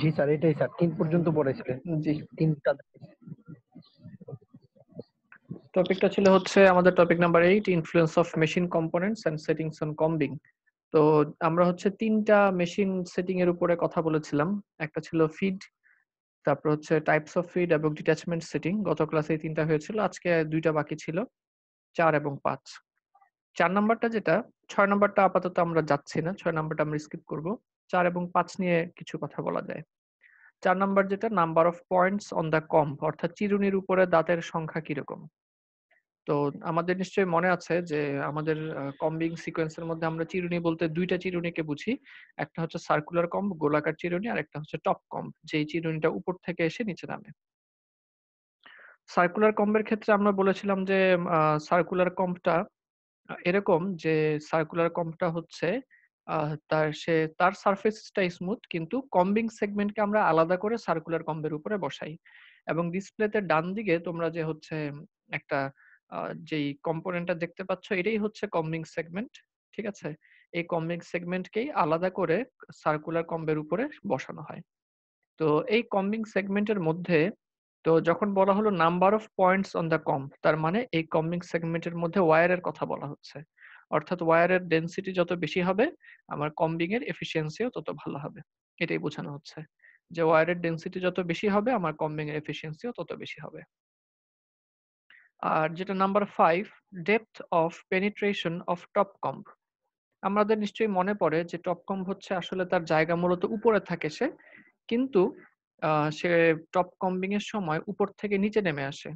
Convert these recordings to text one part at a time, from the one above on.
জি sir এটাই sir তিন পর্যন্ত পড়েছিলেন জি তিনটা টপিকটা ছিল হচ্ছে আমাদের topic number eight influence of machine components and settings on combing তো আমরা হচ্ছে তিনটা মেশিন সেটিং এর উপরে কথা বলেছিলাম একটা ছিল ফিড তারপর হচ্ছে টাইপস অফ ফিড এবং ডিট্যাচমেন্ট সেটিং গত ক্লাসে এই তিনটা হয়েছিল আজকে দুইটা বাকি ছিল চার এবং পাঁচ চার নাম্বারটা যেটা ছয় নাম্বারটা আপাতত আমরা যাচ্ছি না ছয় নাম্বারটা আমরা স্কিপ করব চার এবং পাঁচ নিয়ে কিছু কথা বলা যায় চার নাম্বার যেটা number of points on the comb অর্থাৎ চিরুনির উপরে দাঁতের সংখ্যা কিরকম তো আমাদের নিশ্চয়ই মনে আছে যে আমাদের কম্বিং সিকোয়েন্সের মধ্যে আমরা চিরুনি বলতে দুইটা চিরুনিকে বুঝি একটা হচ্ছে সার্কুলার কম্ব গোলাকার চিরুনি আর একটা হচ্ছে টপ কম্ব যেই চিরুনিটা উপর থেকে এসে নিচে নামে সার্কুলার কম্বের ক্ষেত্রে আমরা বলেছিলাম যে সার্কুলার কম্বটা এরকম যে সার্কুলার কম্বটা হচ্ছে তার সে তার সারফেসটা স্মুথ কিন্তু কম্বিং সেগমেন্টকে আমরা আলাদা করে সার্কুলার কম্বের উপরে বসাই এবং ডিসপ্লেতে ডান দিকে তোমরা যে হচ্ছে একটা যেই কম্পোনেন্টটা দেখতে পাচ্ছ এটাই হচ্ছে কম্বিং সেগমেন্ট ঠিক আছে এই কম্বিং সেগমেন্টকেই আলাদা করে সার্কুলার কম্বের উপরে বসানো হয় তো এই কম্বিং সেগমেন্টের মধ্যে তো যখন বলা হলো number of points on the comb তার মানে এই কম্বিং সেগমেন্টের মধ্যে ওয়ারের কথা বলা হচ্ছে অর্থাৎ ওয়্যারের ডেনসিটি যত বেশি হবে আমার কম্বিং এর এফিসিয়েন্সিও তত ভালো হবে এটাই বোঝানো হচ্ছে যে ওয়্যারের ডেনসিটি যত বেশি হবে আমার কম্বিং এর এফিসিয়েন্সিও তত বেশি হবে আর যেটা number five depth of penetration of top comb আমাদের নিশ্চয়ই মনে পড়ে যে টপ কম্ব হচ্ছে আসলে তার জায়গা মূলত উপরে থাকে সে কিন্তু সে টপ কম্বিং এর সময় উপর থেকে নিচে নেমে আসে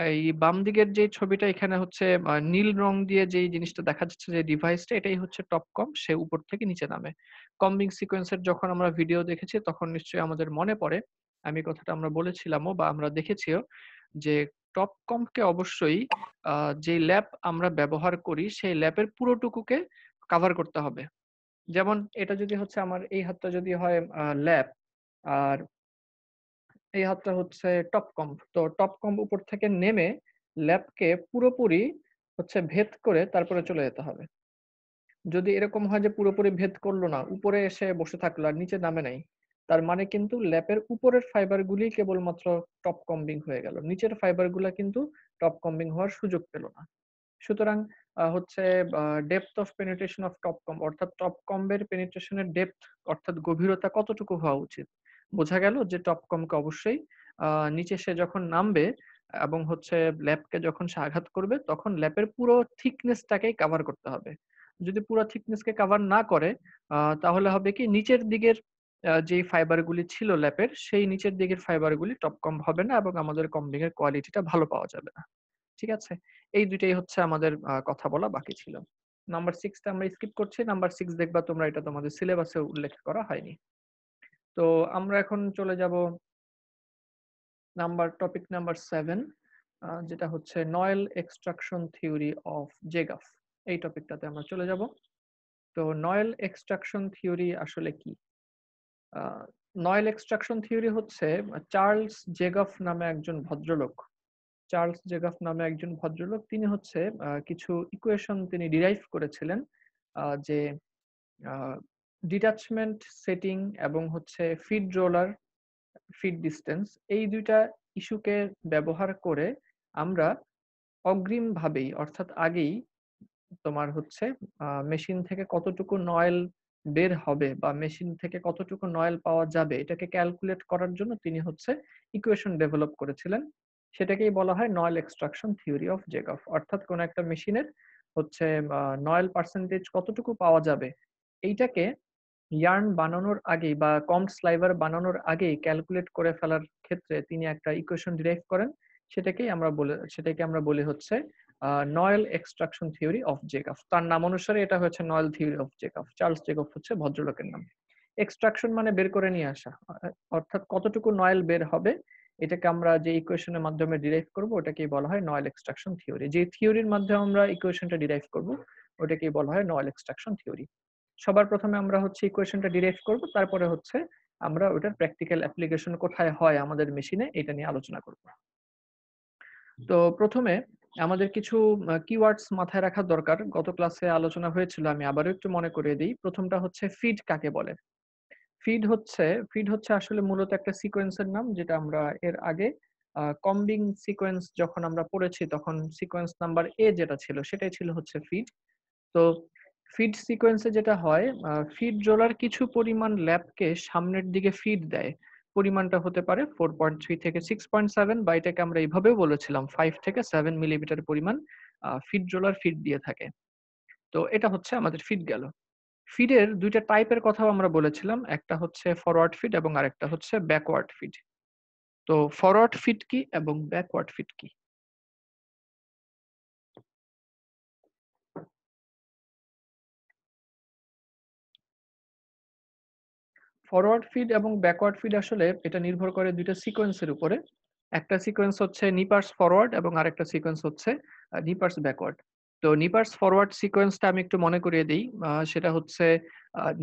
এই বাম দিকের যে ছবিটা এখানে হচ্ছে নীল রং দিয়ে যে জিনিসটা দেখা যাচ্ছে যে ডিভাইসটা এটাই হচ্ছে টপ কম সে উপর থেকে নিচে নামে কম্বিং সিকোয়েন্সের যখন আমরা ভিডিও দেখেছি তখন নিশ্চয়ই আমাদের মনে পড়ে আমি কথাটা আমরা বলেছিলামও বা আমরা দেখেছিও যে টপ কমকে অবশ্যই যে ল্যাব আমরা ব্যবহার করি সেই ল্যাপের পুরোটুকুকে কাভার করতে হবে যেমন এটা যদি হচ্ছে আমার এই হাতটা যদি হয় ল্যাব আর এই হাতটা হচ্ছে টপ কম্প তো টপ কম্প উপর থেকে নেমে ল্যাপকে পুরোপুরি হচ্ছে ভেদ করে তারপরে চলে যেতে হবে যদি এরকম হয় যে পুরোপুরি ভেদ করলো না উপরে এসে বসে থাকলো আর নিচে নামে নাই তার মানে কিন্তু ল্যাপের উপরের গুলি কেবলমাত্র টপ কম্বিং হয়ে গেল নিচের ফাইবারগুলো কিন্তু টপ কম্বিং হওয়ার সুযোগ পেল না সুতরাং হচ্ছে depth of penetration of top comb অর্থাৎ টপ কম্বের পেনিট্রেশনের ডেপথ অর্থাৎ গভীরতা কতটুকু হওয়া উচিত বোঝা গেল যে টপ অবশ্যই নিচে সে যখন নামবে এবং হচ্ছে ল্যাপকে যখন সে আঘাত করবে তখন ল্যাপের পুরো থিকনেসটাকেই কাভার করতে হবে যদি পুরো থিকনেসকে কাভার না করে তাহলে হবে কি নিচের দিকের যে ফাইবারগুলি ছিল ল্যাপের সেই নিচের দিকের ফাইবারগুলি টপ কম হবে না এবং আমাদের কম্বিং এর কোয়ালিটিটা ভালো পাওয়া যাবে না ঠিক আছে এই দুইটাই হচ্ছে আমাদের কথা বলা বাকি ছিল নাম্বার সিক্সটা আমরা স্কিপ করছি নাম্বার সিক্স দেখবা তোমরা এটা তোমাদের সিলেবাসে উল্লেখ করা হয়নি তো আমরা এখন চলে যাব নাম্বার টপিক নাম্বার সেভেন যেটা হচ্ছে noil extraction theory of Gegauff এই টপিকটাতে আমরা চলে যাব তো নয়েল এক্সট্রাকশন থিওরি আসলে কি নয়েল এক্সট্রাকশন থিওরি হচ্ছে চার্লস জেগাফ নামে একজন ভদ্রলোক চার্লস জেগাফ নামে একজন ভদ্রলোক তিনি হচ্ছে কিছু ইকুয়েশন তিনি ডিরাইভ করেছিলেন যে ডিটাচমেন্ট সেটিং এবং হচ্ছে ফিড রোলার ফিড ডিস্টেন্স এই দুইটা ইস্যুকে ব্যবহার করে আমরা অগ্রিমভাবেই অর্থাৎ আগেই তোমার হচ্ছে মেশিন থেকে কতটুকু নয়েল বের হবে বা মেশিন থেকে কতটুকু নয়েল পাওয়া যাবে এটাকে ক্যালকুলেট করার জন্য তিনি হচ্ছে ইকুয়েশন ডেভেলপ করেছিলেন সেটাকেই বলা হয় noil extraction theory of Gegauff অর্থাৎ কোন একটা মেশিনের হচ্ছে নয়েল পার্সেন্টেজ কতটুকু পাওয়া যাবে এইটাকে ইয়ার্ন বানানোর আগে বা কম স্লাইভার বানানোর আগে ক্যালকুলেট করে ফেলার ক্ষেত্রে তিনি একটা ইকুয়েশন ডিরাইভ করেন সেটাকেই আমরা বলে সেটাকে আমরা বলি হচ্ছে noil extraction theory of Gegauff তার নাম অনুসারে এটা হচ্ছে noil theory of Gegauff Charles Gegauff হচ্ছে ভদ্রলোকের নাম এক্সট্রাকশন মানে বের করে নিয়ে আসা অর্থাৎ কতটুকু নয়েল বের হবে এটাকে আমরা যে ইকুয়েশনের মাধ্যমে ডিরাইভ করব ওটাকেই বলা হয় নয়েল এক্সট্রাকশন থিওরি যে থিওরির মাধ্যমে আমরা ইকুয়েশনটা ডিরাইভ করব ওটাকেই বলা হয় নয়েল এক্সট্রাকশন থিওরি সবার প্রথমে আমরা হচ্ছে ইকুয়েশনটা ডিরেক্ট করব তারপরে হচ্ছে আমরা ওটার প্র্যাকটিক্যাল অ্যাপ্লিকেশন কোথায় হয় আমাদের মেশিনে এটা নিয়ে আলোচনা করব তো প্রথমে আমাদের কিছু কিওয়ার্ডস মাথায় রাখা দরকার গত ক্লাসে আলোচনা হয়েছিল আমি আবারও একটু মনে করিয়ে দিই প্রথমটা হচ্ছে ফিড কাকে বলে ফিড হচ্ছে ফিড হচ্ছে আসলে মূলত একটা সিকোয়েন্সের নাম যেটা আমরা এর আগে কম্বিং সিকোয়েন্স যখন আমরা পড়েছি তখন সিকোয়েন্স নাম্বার এ যেটা ছিল সেটাই ছিল হচ্ছে ফিড তো ফিড সিকোয়েন্সে যেটা হয় ফিড রোলার কিছু পরিমাণ ল্যাবকে সামনের দিকে ফিড দেয় পরিমাণটা হতে পারে ফোর পয়েন্ট থ্রি থেকে সিক্স পয়েন্ট সেভেন বা এটাকে আমরা এইভাবেও বলেছিলাম ফাইভ থেকে সেভেন মিলিমিটার পরিমাণ ফিড রোলার ফিড দিয়ে থাকে তো এটা হচ্ছে আমাদের ফিড গেল ফিডের দুইটা টাইপের কথাও আমরা বলেছিলাম একটা হচ্ছে ফরওয়ার্ড ফিড এবং আরেকটা হচ্ছে ব্যাকওয়ার্ড ফিড তো ফরওয়ার্ড ফিড কি এবং ব্যাকওয়ার্ড ফিড কি ফরওয়ার্ড ফিড এবং ব্যাকওয়ার্ড ফিড আসলে এটা নির্ভর করে দুইটা সিকোয়েন্সের উপরে একটা সিকোয়েন্স হচ্ছে নিপার্স ফরওয়ার্ড এবং আরেকটা সিকোয়েন্স হচ্ছে নিপার্স ব্যাকওয়ার্ড তো নিপার্স ফরওয়ার্ড সিকোয়েন্সটা আমি একটু মনে করিয়ে দিই সেটা হচ্ছে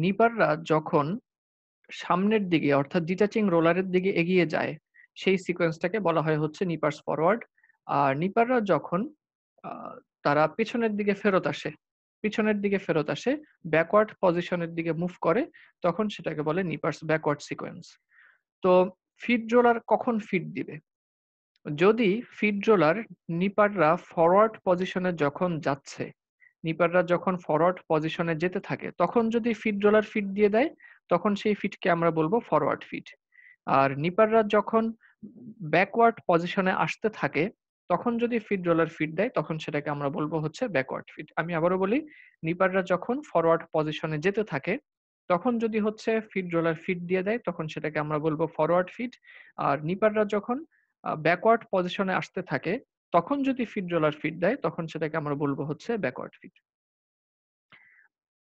নিপাররা যখন সামনের দিকে অর্থাৎ ডিটাচিং রোলারের দিকে এগিয়ে যায় সেই সিকোয়েন্সটাকে বলা হয় হচ্ছে নিপার্স ফরওয়ার্ড আর নিপাররা যখন তারা পেছনের দিকে ফেরত আসে পিছনের দিকে ফেরত আসে ব্যাকওয়ার্ড পজিশনের দিকে মুভ করে তখন সেটাকে বলে নিপার্স ব্যাকওয়ার্ড সিকোয়েন্স তো ফিট রোলার কখন ফিট দিবে যদি ফিট রোলার নিপাররা ফরওয়ার্ড পজিশনে যখন যাচ্ছে নিপাররা যখন ফরওয়ার্ড পজিশনে যেতে থাকে তখন যদি ফিট রোলার ফিট দিয়ে দেয় তখন সেই ফিটকে আমরা বলবো ফরওয়ার্ড ফিট আর নিপাররা যখন ব্যাকওয়ার্ড পজিশনে আসতে থাকে তখন যদি ফিড রোলার ফিড দেয় তখন সেটাকে আমরা বলবো হচ্ছে ব্যাকওয়ার্ড ফিড আমি আবারও বলি নিপাররা যখন ফরওয়ার্ড পজিশনে যেতে থাকে তখন যদি হচ্ছে ফিট রোলার ফিড দিয়ে দেয় তখন সেটাকে আমরা বলবো ফরওয়ার্ড ফিড আর নিপাররা যখন ব্যাকওয়ার্ড পজিশনে আসতে থাকে তখন যদি ফিট রোলার ফিড দেয় তখন সেটাকে আমরা বলবো হচ্ছে ব্যাকওয়ার্ড ফিট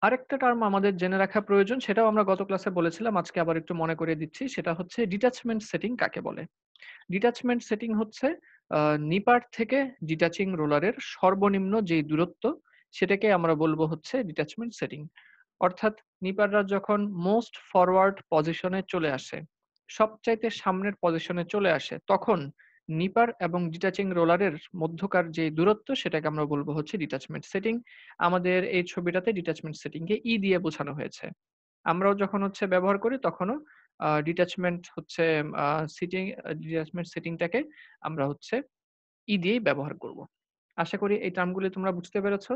আরেকটা টার্ম আমাদের জেনে রাখা প্রয়োজন সেটাও আমরা গত ক্লাসে বলেছিলাম আজকে আবার একটু মনে করে দিচ্ছি সেটা হচ্ছে ডিটাচমেন্ট সেটিং কাকে বলে ডিটাচমেন্ট সেটিং হচ্ছে নিপার থেকে ডিটাচিং রোলারের সর্বনিম্ন যে দূরত্ব সেটাকে আমরা বলবো হচ্ছে ডিটাচমেন্ট সেটিং অর্থাৎ নিপাররা যখন মোস্ট ফরওয়ার্ড পজিশনে চলে আসে সবচাইতে সামনের পজিশনে চলে আসে তখন নিপার এবং ডিটাচিং রোলারের মধ্যকার যে দূরত্ব সেটাকে আমরা বলবো হচ্ছে ডিটাচমেন্ট সেটিং আমাদের এই ছবিটাতে ডিটাচমেন্ট সেটিংকে ই দিয়ে বোঝানো হয়েছে আমরাও যখন হচ্ছে ব্যবহার করি তখনও ডিট্যাচমেন্ট হচ্ছে সিটিং ডিট্যাচমেন্ট সিটিংটাকে আমরা হচ্ছে ই e দিয়েই ব্যবহার করব আশা করি এই টার্মগুলি তোমরা বুঝতে পেরেছ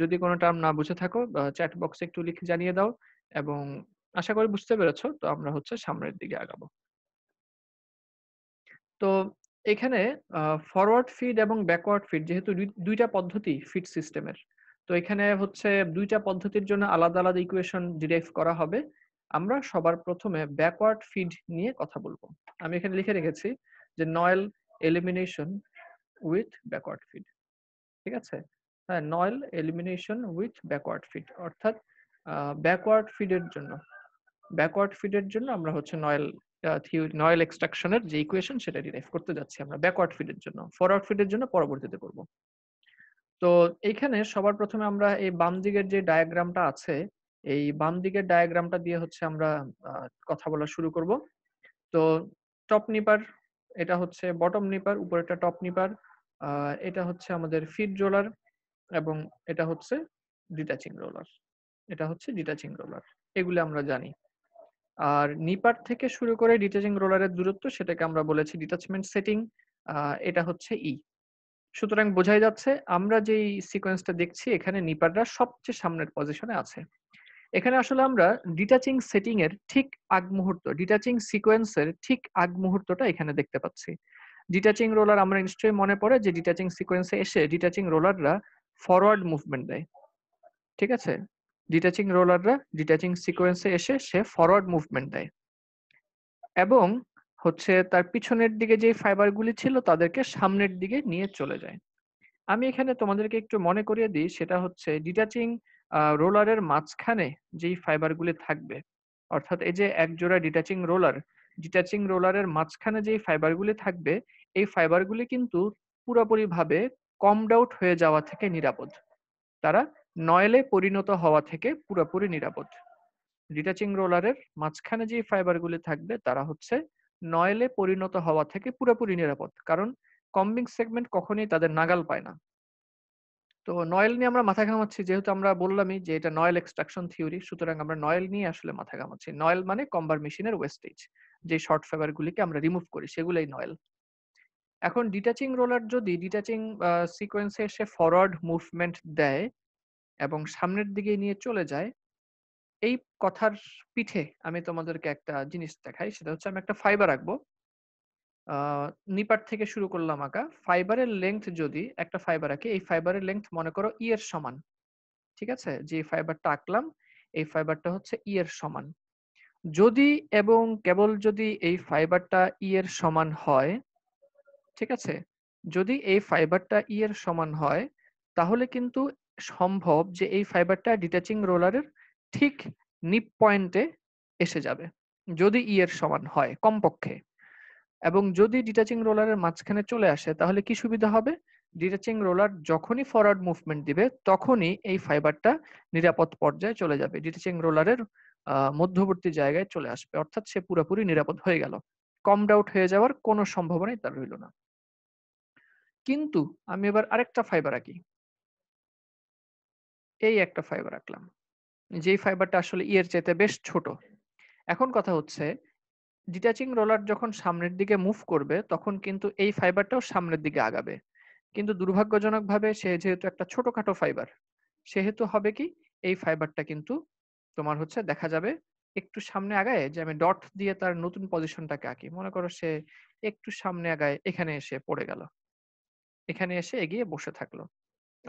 যদি কোনো টার্ম না বুঝে থাকো চ্যাট বক্সে একটু লিখে জানিয়ে দাও এবং আশা করি বুঝতে পেরেছ তো আমরা হচ্ছে সামনের দিকে আগাবো তো এখানে ফরওয়ার্ড ফিড এবং ব্যাকওয়ার্ড ফিড যেহেতু দুইটা পদ্ধতি ফিড সিস্টেমের তো এখানে হচ্ছে দুইটা পদ্ধতির জন্য আলাদা আলাদা ইকুয়েশন ডিরাইভ করা হবে আমরা সবার প্রথমে ব্যাকওয়ার্ড ফিড নিয়ে কথা বলবো আমি এখানে লিখে রেখেছি যে noil elimination with backward feed ঠিক আছে হ্যাঁ noil elimination with backward feed অর্থাৎ ব্যাকওয়ার্ড ফিডের জন্য ব্যাকওয়ার্ড ফিডের জন্য আমরা হচ্ছে নয়েল নয়েল এক্সট্রাকশনের যে ইকুয়েশন সেটা ডিরাইভ করতে যাচ্ছি আমরা ব্যাকওয়ার্ড ফিডের জন্য ফরওয়ার্ড ফিডের জন্য পরবর্তীতে করব তো এইখানে সবার প্রথমে আমরা এই বাম দিকের যে ডায়াগ্রামটা আছে এই বাম দিকের ডায়াগ্রামটা দিয়ে হচ্ছে আমরা কথা বলা শুরু করব তো টপ নিপার এটা হচ্ছে বটম নিপার উপরেটা টপ নিপার এটা হচ্ছে আমাদের ফিট রোলার এবং এটা হচ্ছে ডিটাচিং রোলার এটা হচ্ছে ডিটাচিং রোলার এগুলো আমরা জানি আর নিপার থেকে শুরু করে ডিটাচিং রোলারের দূরত্ব সেটাকে আমরা বলেছি ডিটাচমেন্ট সেটিং এটা হচ্ছে ই e। সুতরাং বোঝাই যাচ্ছে আমরা যেই সিকোয়েন্সটা দেখছি এখানে নিপাররা সবচেয়ে সামনের পজিশনে আছে এখানে আসলে আমরা ডিটাচিং সেটিং এর ঠিক আগ মুহূর্ত ডিটাচিং সিকোয়েন্সের ঠিক আগ মুহূর্তটা এখানে দেখতে পাচ্ছি ডিটাচিং রোলার আমরা নিশ্চয়ই মনে পড়ে যে ডিটাচিং সিকোয়েন্সে এসে ডিটাচিং রোলাররা ফরওয়ার্ড মুভমেন্ট দেয় ঠিক আছে ডিটাচিং রোলাররা ডিটাচিং সিকোয়েন্সে এসে সে ফরওয়ার্ড মুভমেন্ট দেয় এবং হচ্ছে তার পিছনের দিকে যে ফাইবারগুলি ছিল তাদেরকে সামনের দিকে নিয়ে চলে যায় আমি এখানে তোমাদেরকে একটু মনে করিয়ে দিই সেটা হচ্ছে ডিটাচিং রোলারের মাঝখানে যেই ফাইবারগুলি থাকবে অর্থাৎ এই যে এক জোড়া ডিটাচিং রোলার ডিটাচিং রোলারের মাঝখানে যেই ফাইবারগুলি থাকবে এই ফাইবারগুলি কিন্তু পুরোপুরিভাবে কমড আউট হয়ে যাওয়া থেকে নিরাপদ তারা নয়েলে পরিণত হওয়া থেকে পুরোপুরি নিরাপদ ডিটাচিং রোলারের মাঝখানে যে ফাইবারগুলি থাকবে তারা হচ্ছে নয়েলে পরিণত হওয়া থেকে পুরোপুরি নিরাপদ কারণ কম্বিং সেগমেন্ট কখনোই তাদের নাগাল পায় না তো নয়েল নিয়ে আমরা মাথা ঘামাচ্ছি যেহেতু আমরা বললামই যে এটা নয়েল এক্সট্রাকশন থিওরি সুতরাং আমরা নয়েল নিয়ে আসলে মাথা ঘামাচ্ছি নয়েল মানে কম্বার মেশিনের ওয়েস্টেজ যে শর্ট ফেবার গুলিকে আমরা রিমুভ করি সেগুলোই নয়েল এখন ডিটাচিং রোলার যদি ডিটাচিং সিকোয়েন্সে এসে ফরওয়ার্ড মুভমেন্ট দেয় এবং সামনের দিকে নিয়ে চলে যায় এই কথার পিঠে আমি তোমাদেরকে একটা জিনিস দেখাই সেটা হচ্ছে আমি একটা ফাইবার রাখবো নিপাট থেকে শুরু করলাম আঁকা ফাইবারের লেন্থ যদি একটা ফাইবার আঁকে এই ফাইবারের লেন্থ মনে করো ই e এর সমান ঠিক আছে যে ফাইবারটা আঁকলাম এই ফাইবারটা হচ্ছে ই e এর সমান যদি এবং কেবল যদি এই ফাইবারটা ই e এর সমান হয় ঠিক আছে যদি এই ফাইবারটা ই এর সমান হয় তাহলে কিন্তু সম্ভব যে এই ফাইবারটা ডিটাচিং রোলারের ঠিক নিপ পয়েন্টে এসে যাবে যদি ই এর সমান হয় কমপক্ষে এবং যদি ডিটাচিং রোলারের মাঝখানে চলে আসে তাহলে কি সুবিধা হবে ডিটাচিং রোলার যখনই ফরওয়ার্ড মুভমেন্ট দিবে তখনই এই ফাইবারটা নিরাপদ পর্যায়ে চলে যাবে ডিটাচিং রোলারের মধ্যবর্তী জায়গায় চলে আসবে অর্থাৎ সে পুরোপুরি নিরাপদ হয়ে গেল কম ডাউট হয়ে যাওয়ার কোনো সম্ভাবনাই তার রইল না কিন্তু আমি এবার আরেকটা ফাইবার আঁকি এই একটা ফাইবার আঁকলাম যেই ফাইবারটা আসলে ইয়ের চাইতে বেশ ছোট এখন কথা হচ্ছে ডিটাচিং রোলার যখন সামনের দিকে মুভ করবে তখন কিন্তু এই ফাইবারটাও সামনের দিকে আগাবে কিন্তু দুর্ভাগ্যজনকভাবে সে যেহেতু একটা ছোটখাটো ফাইবার সেহেতু হবে কি এই ফাইবারটা কিন্তু তোমার হচ্ছে দেখা যাবে একটু সামনে আগায় যে আমি ডট দিয়ে তার নতুন পজিশনটাকে আঁকি মনে করো সে একটু সামনে আগায় এখানে এসে পড়ে গেল এখানে এসে এগিয়ে বসে থাকলো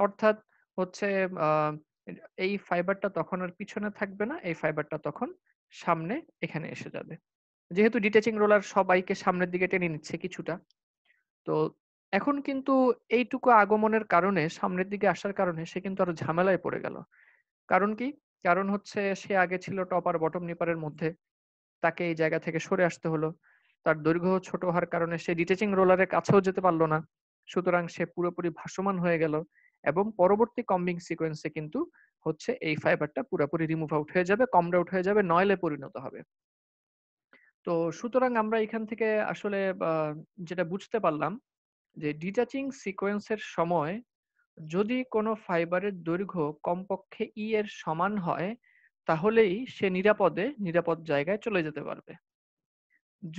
অর্থাৎ হচ্ছে এই ফাইবারটা তখন আর পিছনে থাকবে না এই ফাইবারটা তখন সামনে এখানে এসে যাবে যেহেতু ডিটেচিং রোলার সবাইকে সামনের দিকে টেনে নিচ্ছে কিছুটা তো এখন কিন্তু এইটুকু আগমনের কারণে সামনের দিকে আসার কারণে সে কিন্তু আরো ঝামেলায় পড়ে গেল কারণ কি কারণ হচ্ছে সে আগে ছিল টপ আর বটম নিপারের মধ্যে তাকে এই জায়গা থেকে সরে আসতে হলো তার দৈর্ঘ্য ছোট হওয়ার কারণে সে ডিটেচিং রোলারের কাছেও যেতে পারলো না সুতরাং সে পুরোপুরি ভাসমান হয়ে গেল এবং পরবর্তী কম্বিং সিকোয়েন্সে কিন্তু হচ্ছে এই ফাইবারটা পুরোপুরি রিমুভ আউট হয়ে যাবে কমড আউট হয়ে যাবে নয়লে পরিণত হবে তো সুতরাং আমরা এখান থেকে আসলে যেটা বুঝতে পারলাম যে ডিটাচিং সিকোয়েন্সের সময় যদি কোনো ফাইবারের দৈর্ঘ্য কমপক্ষে ই e এর সমান হয় তাহলেই সে নিরাপদে নিরাপদ জায়গায় চলে যেতে পারবে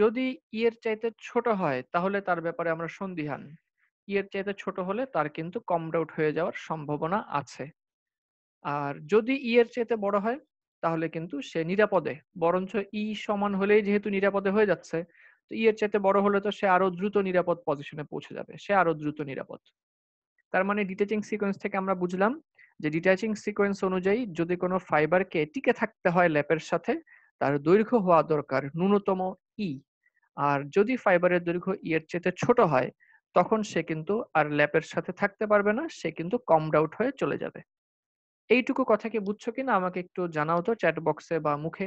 যদি ই e এর চাইতে ছোট হয় তাহলে তার ব্যাপারে আমরা সন্দিহান ই e এর চাইতে ছোট হলে তার কিন্তু কম রাউট হয়ে যাওয়ার সম্ভাবনা আছে আর যদি ই এর চাইতে বড় হয় তাহলে কিন্তু সে নিরাপদে বরঞ্চ ই e সমান হলেই যেহেতু নিরাপদে হয়ে যাচ্ছে তো ই e এর চাইতে বড় হলে তো সে আরো দ্রুত নিরাপদ পজিশনে পৌঁছে যাবে সে আরো দ্রুত নিরাপদ তার মানে ডিটাচিং সিকোয়েন্স থেকে আমরা বুঝলাম যে ডিটাচিং সিকোয়েন্স অনুযায়ী যদি কোনো ফাইবারকে টিকে থাকতে হয় ল্যাপের সাথে তার দৈর্ঘ্য হওয়া দরকার ন্যূনতম ই e। আর যদি ফাইবারের দৈর্ঘ্য ই এর চেয়ে ছোট হয় তখন সে কিন্তু আর ল্যাপের সাথে থাকতে পারবে না সে কিন্তু কম ডাউট হয়ে চলে যাবে এইটুকু কথা কি বুঝছো কিনা আমাকে একটু জানাও তো চ্যাট বক্সে বা মুখে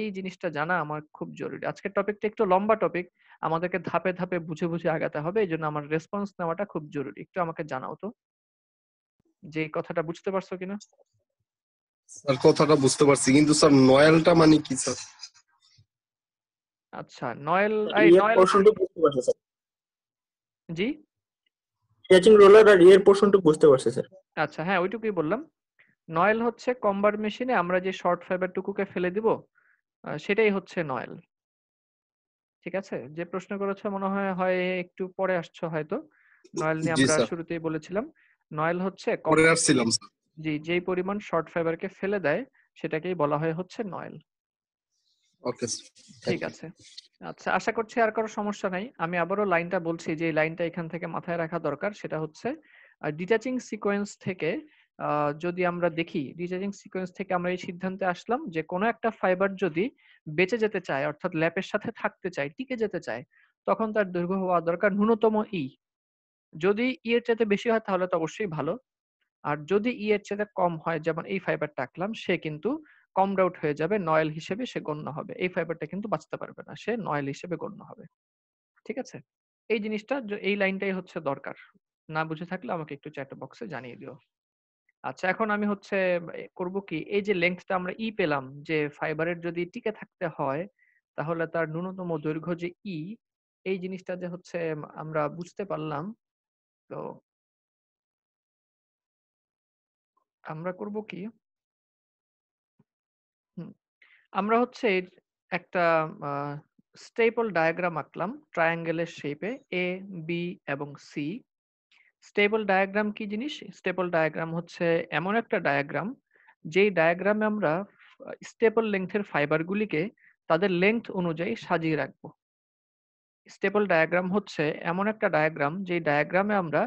এই জিনিসটা জানা আমার খুব জরুরি আজকের টপিকটা একটু লম্বা টপিক আমাদেরকে ধাপে ধাপে বুঝে বুঝে আগাতে হবে এই জন্য আমার রেসপন্স নেওয়াটা খুব জরুরি একটু আমাকে জানাও তো যে কথাটা বুঝতে পারছো কিনা স্যার কথাটা বুঝতে পারছি কিন্তু স্যার নয়েলটা মানে কি স্যার আচ্ছা নয়েল এই নয়েল জি ক্যাচিং রোলার আর ইয়ের পোর্শনটুকু বুঝতে পারছি স্যার আচ্ছা হ্যাঁ ওইটুকুই বললাম নয়েল হচ্ছে কম্বার মেশিনে আমরা যে শর্ট ফাইবারটুকুকে ফেলে দিব সেটাই হচ্ছে নয়েল ঠিক আছে যে প্রশ্ন করেছো মনে হয় হয় একটু পরে আসছো হয়তো নয়েল নিয়ে আমরা শুরুতেই বলেছিলাম নয়েল হচ্ছে পরে আসছিলাম জি যেই পরিমাণ শর্ট ফাইবারকে ফেলে দেয় সেটাকেই বলা হয় হচ্ছে নয়েল ওকে ঠিক আছে আচ্ছা আশা করছি আর কোনো সমস্যা নাই আমি আবারও লাইনটা বলছি যে লাইনটা এখান থেকে মাথায় রাখা দরকার সেটা হচ্ছে ডিটাচিং সিকোয়েন্স থেকে যদি আমরা দেখি ডিটাচিং সিকোয়েন্স থেকে আমরা এই সিদ্ধান্তে আসলাম যে কোনো একটা ফাইবার যদি বেঁচে যেতে চায় অর্থাৎ ল্যাপের সাথে থাকতে চায় টিকে যেতে চায় তখন তার দৈর্ঘ্য হওয়া দরকার ন্যূনতম ই e। যদি ই e এর চাইতে বেশি হয় তাহলে তো অবশ্যই ভালো আর যদি ই e এর চাইতে কম হয় যেমন এই ফাইবার টাকলাম সে কিন্তু কমড আউট হয়ে যাবে নয়েল হিসেবে সে গণ্য হবে এই ফাইবারটা কিন্তু বাঁচতে পারবে না সে নয়েল হিসেবে গণ্য হবে ঠিক আছে এই জিনিসটা এই লাইনটাই হচ্ছে দরকার না বুঝে থাকলে আমাকে একটু চ্যাট বক্সে জানিয়ে দিও আচ্ছা এখন আমি হচ্ছে করব কি এই যে লেন্থটা আমরা ই e পেলাম যে ফাইবারের যদি টিকে থাকতে হয় তাহলে তার ন্যূনতম দৈর্ঘ্য যে ই e, এই জিনিসটা যে হচ্ছে আমরা বুঝতে পারলাম তো আমরা করব কি আমরা হচ্ছে একটা স্টেপল ডায়াগ্রাম আঁকলাম ট্রায়াঙ্গেলের শেপে এ বি এবং সি স্টেপল ডায়াগ্রাম কি জিনিস স্টেপল ডায়াগ্রাম হচ্ছে এমন একটা ডায়াগ্রাম যেই ডায়াগ্রামে আমরা স্টেপল লেংথের ফাইবারগুলিকে তাদের লেংথ অনুযায়ী সাজিয়ে রাখব স্টেপল ডায়াগ্রাম হচ্ছে এমন একটা ডায়াগ্রাম যেই ডায়াগ্রামে আমরা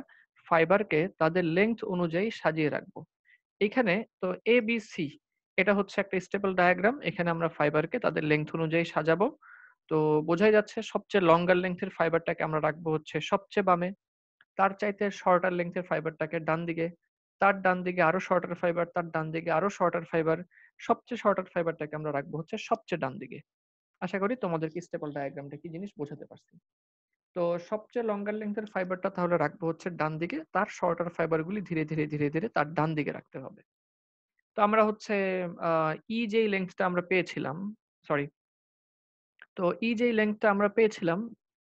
ফাইবারকে তাদের লেংথ অনুযায়ী সাজিয়ে রাখব এখানে তো এ বি সি এটা হচ্ছে একটা স্টেপল ডায়াগ্রাম এখানে আমরা ফাইবারকে তাদের লেন্থ অনুযায়ী সাজাবো তো বোঝাই যাচ্ছে সবচেয়ে লঙ্গার লেন্থের ফাইবারটাকে আমরা রাখবো হচ্ছে সবচেয়ে বামে তার চাইতে শর্টার লেন্থের ফাইবারটাকে ডান দিকে তার ডান দিকে আরো শর্টার ফাইবার তার ডান দিকে আরো শর্টার ফাইবার সবচেয়ে শর্টার ফাইবারটাকে আমরা রাখবো হচ্ছে সবচেয়ে ডান দিকে আশা করি তোমাদেরকে স্টেপল ডায়াগ্রামটা কি জিনিস বোঝাতে পারছি তো সবচেয়ে লঙ্গার লেন্থের ফাইবারটা তাহলে রাখবো হচ্ছে ডান দিকে তার শর্টার ফাইবারগুলি ধীরে ধীরে ধীরে ধীরে তার ডান দিকে রাখতে হবে তো আমরা হচ্ছে ই যেই লেংথটা আমরা পেয়েছিলাম সরি তো ই যেই লেংথটা আমরা পেয়েছিলাম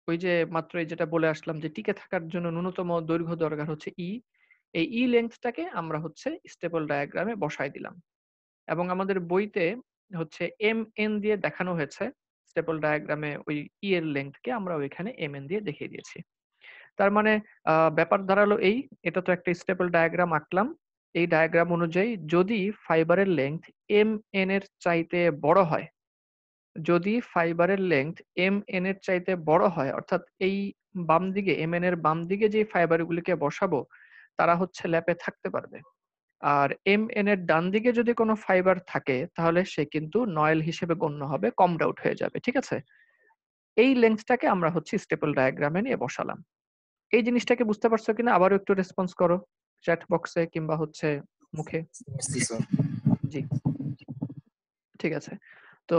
ওই যে মাত্র যেটা বলে আসলাম যে টিকে থাকার জন্য ন্যূনতম দৈর্ঘ্য দরকার হচ্ছে ই e, এই ই e লেন্থটাকে আমরা হচ্ছে স্টেপল ডায়াগ্রামে বসাই দিলাম এবং আমাদের বইতে হচ্ছে এম এন দিয়ে দেখানো হয়েছে স্টেপল ডায়াগ্রামে ওই ই e এর লেন্থকে আমরা ওইখানে এম এন দিয়ে দেখিয়ে দিয়েছি তার মানে ব্যাপার ধারালো এই এটা তো একটা স্টেপল ডায়াগ্রাম আঁকলাম এই ডায়াগ্রাম অনুযায়ী যদি ফাইবারের লেন্থ এম এন এর চাইতে বড় হয় যদি ফাইবারের লেন্থ এম এন এর চাইতে বড় হয় অর্থাৎ এই বাম দিকে এম এন এর বাম দিকে যে ফাইবারগুলিকে বসাবো তারা হচ্ছে ল্যাপে থাকতে পারবে আর এম এন এর ডান দিকে যদি কোনো ফাইবার থাকে তাহলে সে কিন্তু নয়েল হিসেবে গণ্য হবে কম ডাউট হয়ে যাবে ঠিক আছে এই লেন্থটাকে আমরা হচ্ছে স্টেপল ডায়াগ্রামে নিয়ে বসালাম এই জিনিসটাকে বুঝতে পারছো কিনা আবারও একটু রেসপন্স করো চ্যাট বক্সে কিংবা হচ্ছে মুখে জি ঠিক আছে তো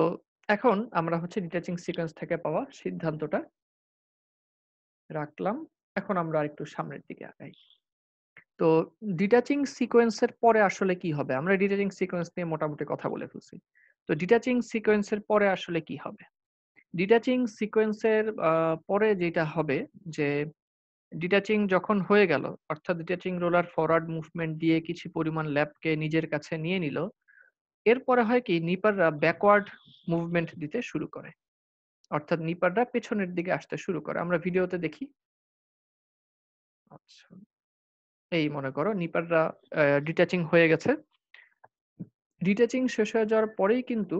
এখন আমরা হচ্ছে ডিটাচিং সিকোয়েন্স থেকে পাওয়া সিদ্ধান্তটা রাখলাম এখন আমরা একটু সামনের দিকে আগাই তো ডিটাচিং সিকোয়েন্সের পরে আসলে কি হবে আমরা ডিটাচিং সিকোয়েন্স নিয়ে মোটামুটি কথা বলে ফেলছি তো ডিটাচিং সিকোয়েন্সের পরে আসলে কি হবে ডিটাচিং সিকোয়েন্সের পরে যেটা হবে যে ডিটাচিং যখন হয়ে গেল অর্থাৎ ডিটাচিং রোলার ফরওয়ার্ড মুভমেন্ট দিয়ে কিছু পরিমাণ ল্যাপকে নিজের কাছে নিয়ে নিল এরপরে হয় কি নিপাররা ব্যাকওয়ার্ড মুভমেন্ট দিতে শুরু করে অর্থাৎ নিপাররা পেছনের দিকে আসতে শুরু করে আমরা ভিডিওতে দেখি আচ্ছা এই মনে করো নিপাররা ডিটাচিং হয়ে গেছে ডিটাচিং শেষ হয়ে যাওয়ার পরেই কিন্তু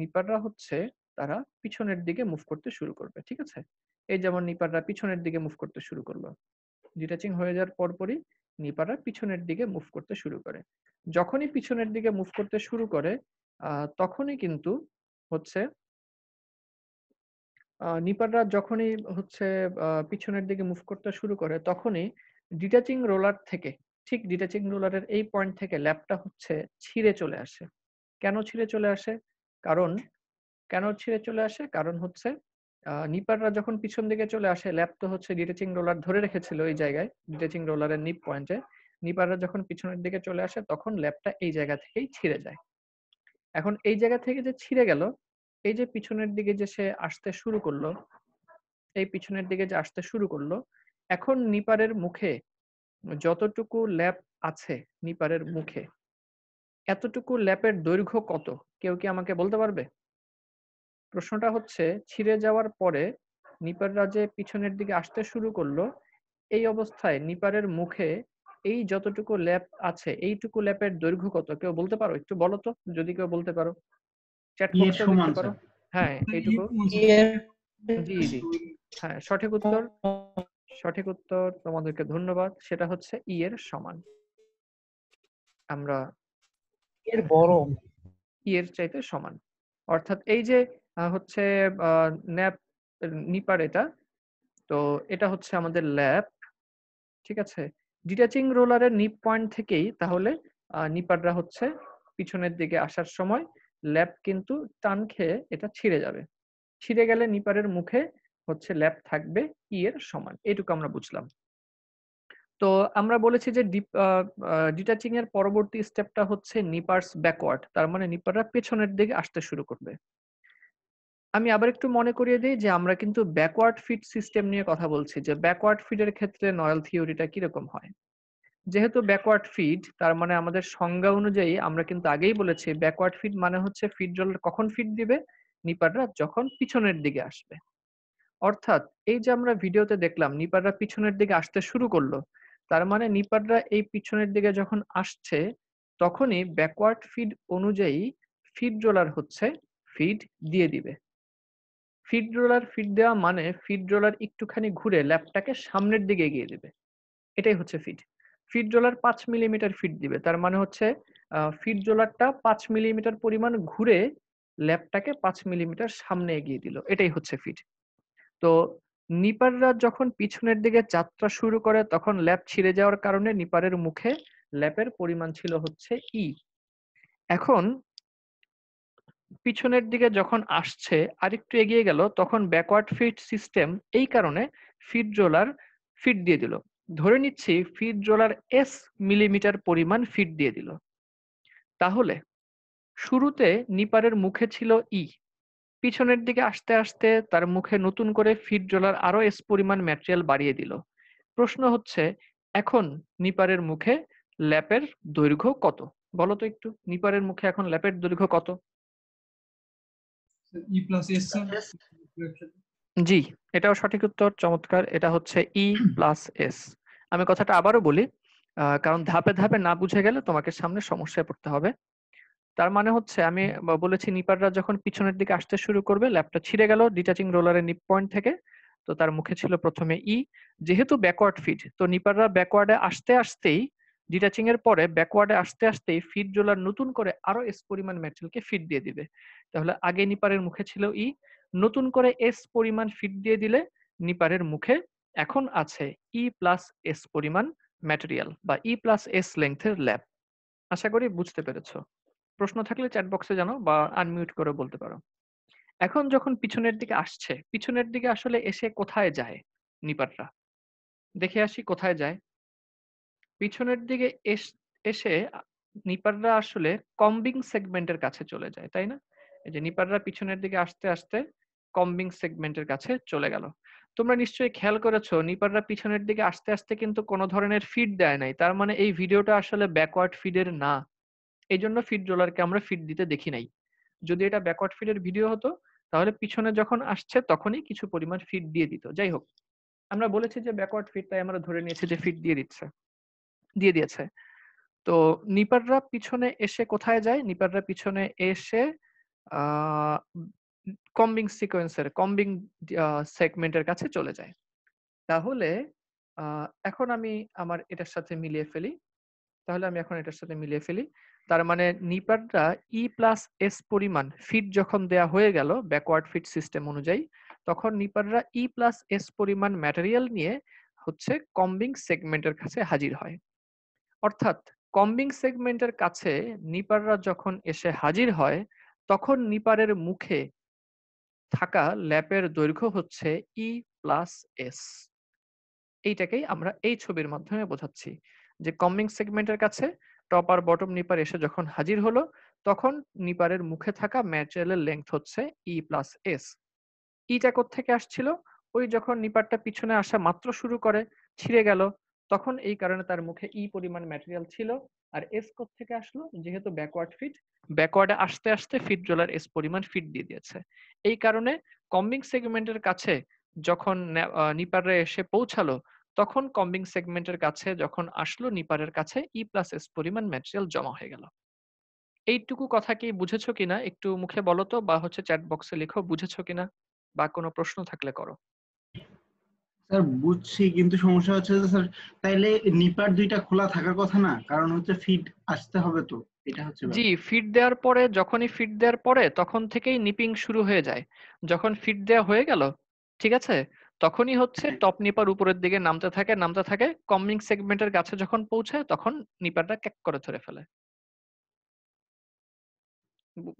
নিপাররা হচ্ছে তারা পিছনের দিকে মুভ করতে শুরু করবে ঠিক আছে এই যেমন নিপাররা পিছনের দিকে মুভ করতে শুরু করলো ডিটাচিং হয়ে যাওয়ার পরপরই নিপাররা পিছনের দিকে মুভ করতে শুরু করে যখনই পিছনের দিকে মুভ করতে শুরু করে তখনই কিন্তু হচ্ছে নিপাররা যখনই হচ্ছে পিছনের দিকে মুভ করতে শুরু করে তখনই ডিটাচিং রোলার থেকে ঠিক ডিটাচিং রোলারের এই পয়েন্ট থেকে ল্যাপটা হচ্ছে ছিঁড়ে চলে আসে কেন ছিঁড়ে চলে আসে কারণ কেন ছিঁড়ে চলে আসে কারণ হচ্ছে নিপাররা যখন পিছন দিকে চলে আসে ল্যাপ তো হচ্ছে ডিটেচিং রোলার ধরে রেখেছিল এই জায়গায় ডিটেচিং রোলারের নিপ পয়েন্টে নিপাররা যখন পিছনের দিকে চলে আসে তখন ল্যাপটা এই জায়গা থেকেই ছিঁড়ে যায় এখন এই জায়গা থেকে যে ছিঁড়ে গেল এই যে পিছনের দিকে যে সে আসতে শুরু করলো এই পিছনের দিকে যে আসতে শুরু করলো এখন নিপারের মুখে যতটুকু ল্যাপ আছে নিপারের মুখে এতটুকু ল্যাপের দৈর্ঘ্য কত কেউ কি আমাকে বলতে পারবে প্রশ্নটা হচ্ছে ছিঁড়ে যাওয়ার পরে নিপাররা যে পিছনের দিকে আসতে শুরু করলো এই অবস্থায় নিপারের মুখে এই যতটুকু ল্যাপ আছে এইটুকু ল্যাপের দৈর্ঘ্য কত কেউ বলতে পারো একটু বলো তো যদি কেউ বলতে পারো চ্যাট বলতে পারো হ্যাঁ এইটুকু জি জি হ্যাঁ সঠিক উত্তর সঠিক উত্তর তোমাদেরকে ধন্যবাদ সেটা হচ্ছে ই এর সমান আমরা এর বড় ই এর চাইতে সমান অর্থাৎ এই যে হচ্ছে ন্যাপ নিপার এটা তো এটা হচ্ছে আমাদের ল্যাব ঠিক আছে ডিটাচিং রোলারের নিপ পয়েন্ট থেকেই তাহলে নিপাররা হচ্ছে পিছনের দিকে আসার সময় ল্যাপ কিন্তু টান খেয়ে এটা ছিঁড়ে যাবে ছিঁড়ে গেলে নিপারের মুখে হচ্ছে ল্যাপ থাকবে ই এর সমান এটুকু আমরা বুঝলাম তো আমরা বলেছি যে ডিটাচিং এর পরবর্তী স্টেপটা হচ্ছে নিপার্স ব্যাকওয়ার্ড তার মানে নিপাররা পেছনের দিকে আসতে শুরু করবে আমি আবার একটু মনে করিয়ে দিই যে আমরা কিন্তু ব্যাকওয়ার্ড ফিট সিস্টেম নিয়ে কথা বলছি যে ব্যাকওয়ার্ড ফিডের ক্ষেত্রে নয়াল থিওরিটা কিরকম হয় যেহেতু ব্যাকওয়ার্ড ফিড তার মানে আমাদের সংজ্ঞা অনুযায়ী আমরা কিন্তু আগেই বলেছি ব্যাকওয়ার্ড ফিড মানে হচ্ছে ফিড রোলার কখন ফিড দিবে নিপাররা যখন পিছনের দিকে আসবে অর্থাৎ এই যে আমরা ভিডিওতে দেখলাম নিপাররা পিছনের দিকে আসতে শুরু করলো তার মানে নিপাররা এই পিছনের দিকে যখন আসছে তখনই ব্যাকওয়ার্ড ফিড অনুযায়ী ফিড রোলার হচ্ছে ফিড দিয়ে দিবে ফিড রোলার ফিড দেওয়া মানে ফিড রোলার একটুখানি ঘুরে ল্যাপটাকে সামনের দিকে এগিয়ে দেবে এটাই হচ্ছে ফিড ফিড রোলার পাঁচ মিলিমিটার ফিড দিবে তার মানে হচ্ছে ফিড রোলারটা পাঁচ মিলিমিটার পরিমাণ ঘুরে ল্যাপটাকে পাঁচ মিলিমিটার সামনে এগিয়ে দিল এটাই হচ্ছে ফিড তো নিপাররা যখন পিছনের দিকে যাত্রা শুরু করে তখন ল্যাপ ছিঁড়ে যাওয়ার কারণে নিপারের মুখে ল্যাপের পরিমাণ ছিল হচ্ছে ই e। এখন পিছনের দিকে যখন আসছে আরেকটু এগিয়ে গেল তখন ব্যাকওয়ার্ড ফিট সিস্টেম এই কারণে ফিট জোলার ফিট দিয়ে দিল ধরে নিচ্ছি ফিট জোলার এস মিলিমিটার পরিমাণ ফিট দিয়ে দিল তাহলে শুরুতে নিপারের মুখে ছিল ই e। পিছনের দিকে আসতে আসতে তার মুখে নতুন করে ফিট জোলার আরো এস পরিমাণ ম্যাটেরিয়াল বাড়িয়ে দিল প্রশ্ন হচ্ছে এখন নিপারের মুখে ল্যাপের দৈর্ঘ্য কত বলতো একটু নিপারের মুখে এখন ল্যাপের দৈর্ঘ্য কত E e জি এটাও সঠিক উত্তর চমৎকার এটা হচ্ছে ই প্লাস এস আমি কথাটা আবারও বলি কারণ ধাপে ধাপে না বুঝে গেলে তোমাকে সামনে সমস্যায় পড়তে হবে তার মানে হচ্ছে আমি বলেছি নিপাররা যখন পিছনের দিকে আসতে শুরু করবে ল্যাপটা ছিঁড়ে গেল ডিটাচিং রোলারের নিপ পয়েন্ট থেকে তো তার মুখে ছিল প্রথমে ই e। যেহেতু ব্যাকওয়ার্ড ফিড তো নিপাররা ব্যাকওয়ার্ডে আসতে আসতেই ডিটাচিং এর পরে ব্যাকওয়ার্ডে আসতে আসতেই ফিড জোলার নতুন করে আরো এস পরিমাণ ম্যাটেরিয়ালকে ফিড দিয়ে দিবে তাহলে আগে নিপারের মুখে ছিল ই e, নতুন করে এস পরিমাণ ফিড দিয়ে দিলে নিপারের মুখে এখন আছে ই প্লাস এস পরিমাণ ম্যাটেরিয়াল বা ই প্লাস এস লেন্থের ল্যাব আশা করি বুঝতে পেরেছো প্রশ্ন থাকলে চ্যাট বক্সে জানো বা আনমিউট করে বলতে পারো এখন যখন পিছনের দিকে আসছে পিছনের দিকে আসলে এসে কোথায় যায় নিপাররা দেখে আসি কোথায় যায় পিছনের দিকে এসে নিপাররা আসলে কম্বিং সেগমেন্টের কাছে চলে যায়, তাই না? এই যে নিপাররা পিছনের দিকে আসতে, আসতে কম্বিং সেগমেন্টের কাছে চলে গেল। তোমরা নিশ্চয়ই খেয়াল করেছো নিপাররা পিছনের দিকে আসতে, আসতে কিন্তু কোন ধরনের ফিড দেয় নাই। তার মানে এই ভিডিওটা আসলে ব্যাকওয়ার্ড ফিডের না। এই জন্য ফিড রোলারকে আমরা ফিড দিতে দেখি নাই। যদি এটা ব্যাকওয়ার্ড ফিডের ভিডিও হতো তাহলে পিছনে যখন আসছে তখনই কিছু পরিমাণ ফিড দিয়ে দিত। যাই হোক, আমরা বলেছি যে ব্যাকওয়ার্ড ফিড তাই আমরা ধরে নিয়েছি যে ফিড দিয়ে দিচ্ছে। দিয়ে দিয়েছে তো নিপাররা পিছনে এসে কোথায় যায় নিপাররা পিছনে এসে কম্বিং সিকোয়েন্সের কম্বিং সেগমেন্টের কাছে চলে যায় তাহলে এখন আমি আমার এটার সাথে মিলিয়ে ফেলি তাহলে আমি এখন এটার সাথে মিলিয়ে ফেলি তার মানে নিপাররা ই প্লাস এস পরিমাণ ফিট যখন দেয়া হয়ে গেল ব্যাকওয়ার্ড ফিট সিস্টেম অনুযায়ী তখন নিপাররা ই প্লাস এস পরিমাণ ম্যাটেরিয়াল নিয়ে হচ্ছে কম্বিং সেগমেন্টের কাছে হাজির হয় অর্থাৎ কম্বিং সেগমেন্টের কাছে নিপাররা যখন এসে হাজির হয় তখন নিপারের মুখে থাকা ল্যাপের দৈর্ঘ্য হচ্ছে ই প্লাস এস এইটাকেই আমরা এই ছবির মাধ্যমে বোঝাচ্ছি যে কম্বিং সেগমেন্টের কাছে টপ আর বটম নিপার এসে যখন হাজির হলো তখন নিপারের মুখে থাকা ম্যাটেরিয়ালের লেন্থ হচ্ছে ই প্লাস এস ইটা থেকে আসছিল ওই যখন নিপারটা পিছনে আসা মাত্র শুরু করে ছিঁড়ে গেল তখন এই কারণে তার মুখে ই পরিমাণ ম্যাটেরিয়াল ছিল আর এস কোথ থেকে আসলো যেহেতু ব্যাকওয়ার্ড ফিট ব্যাকওয়ার্ডে আসতে আসতে ফিট জলার এস পরিমাণ ফিট দিয়ে দিয়েছে এই কারণে কম্বিং সেগমেন্টের কাছে যখন নিপারে এসে পৌঁছালো তখন কম্বিং সেগমেন্টের কাছে যখন আসলো নিপারের কাছে ই প্লাস এস পরিমাণ ম্যাটেরিয়াল জমা হয়ে গেল এইটুকু কথা কি বুঝেছো কিনা একটু মুখে বলো তো বা হচ্ছে চ্যাট বক্সে লিখো বুঝেছো কিনা বা কোনো প্রশ্ন থাকলে করো স্যার বুঝছি কিন্তু সমস্যা হচ্ছে যে স্যার তাইলে নিপার দুইটা খোলা থাকার কথা না কারণ হচ্ছে ফিড আসতে হবে তো জি ফিড দেওয়ার পরে যখনই ফিড দেওয়ার পরে তখন থেকেই নিপিং শুরু হয়ে যায় যখন ফিড দেওয়া হয়ে গেল ঠিক আছে তখনই হচ্ছে টপ হ্যাঁ। নিপার উপরের দিকে নামতে থাকে নামতে থাকে কমিং সেগমেন্টের কাছে যখন পৌঁছায় তখন নিপারটা ক্যাক করে ধরে ফেলে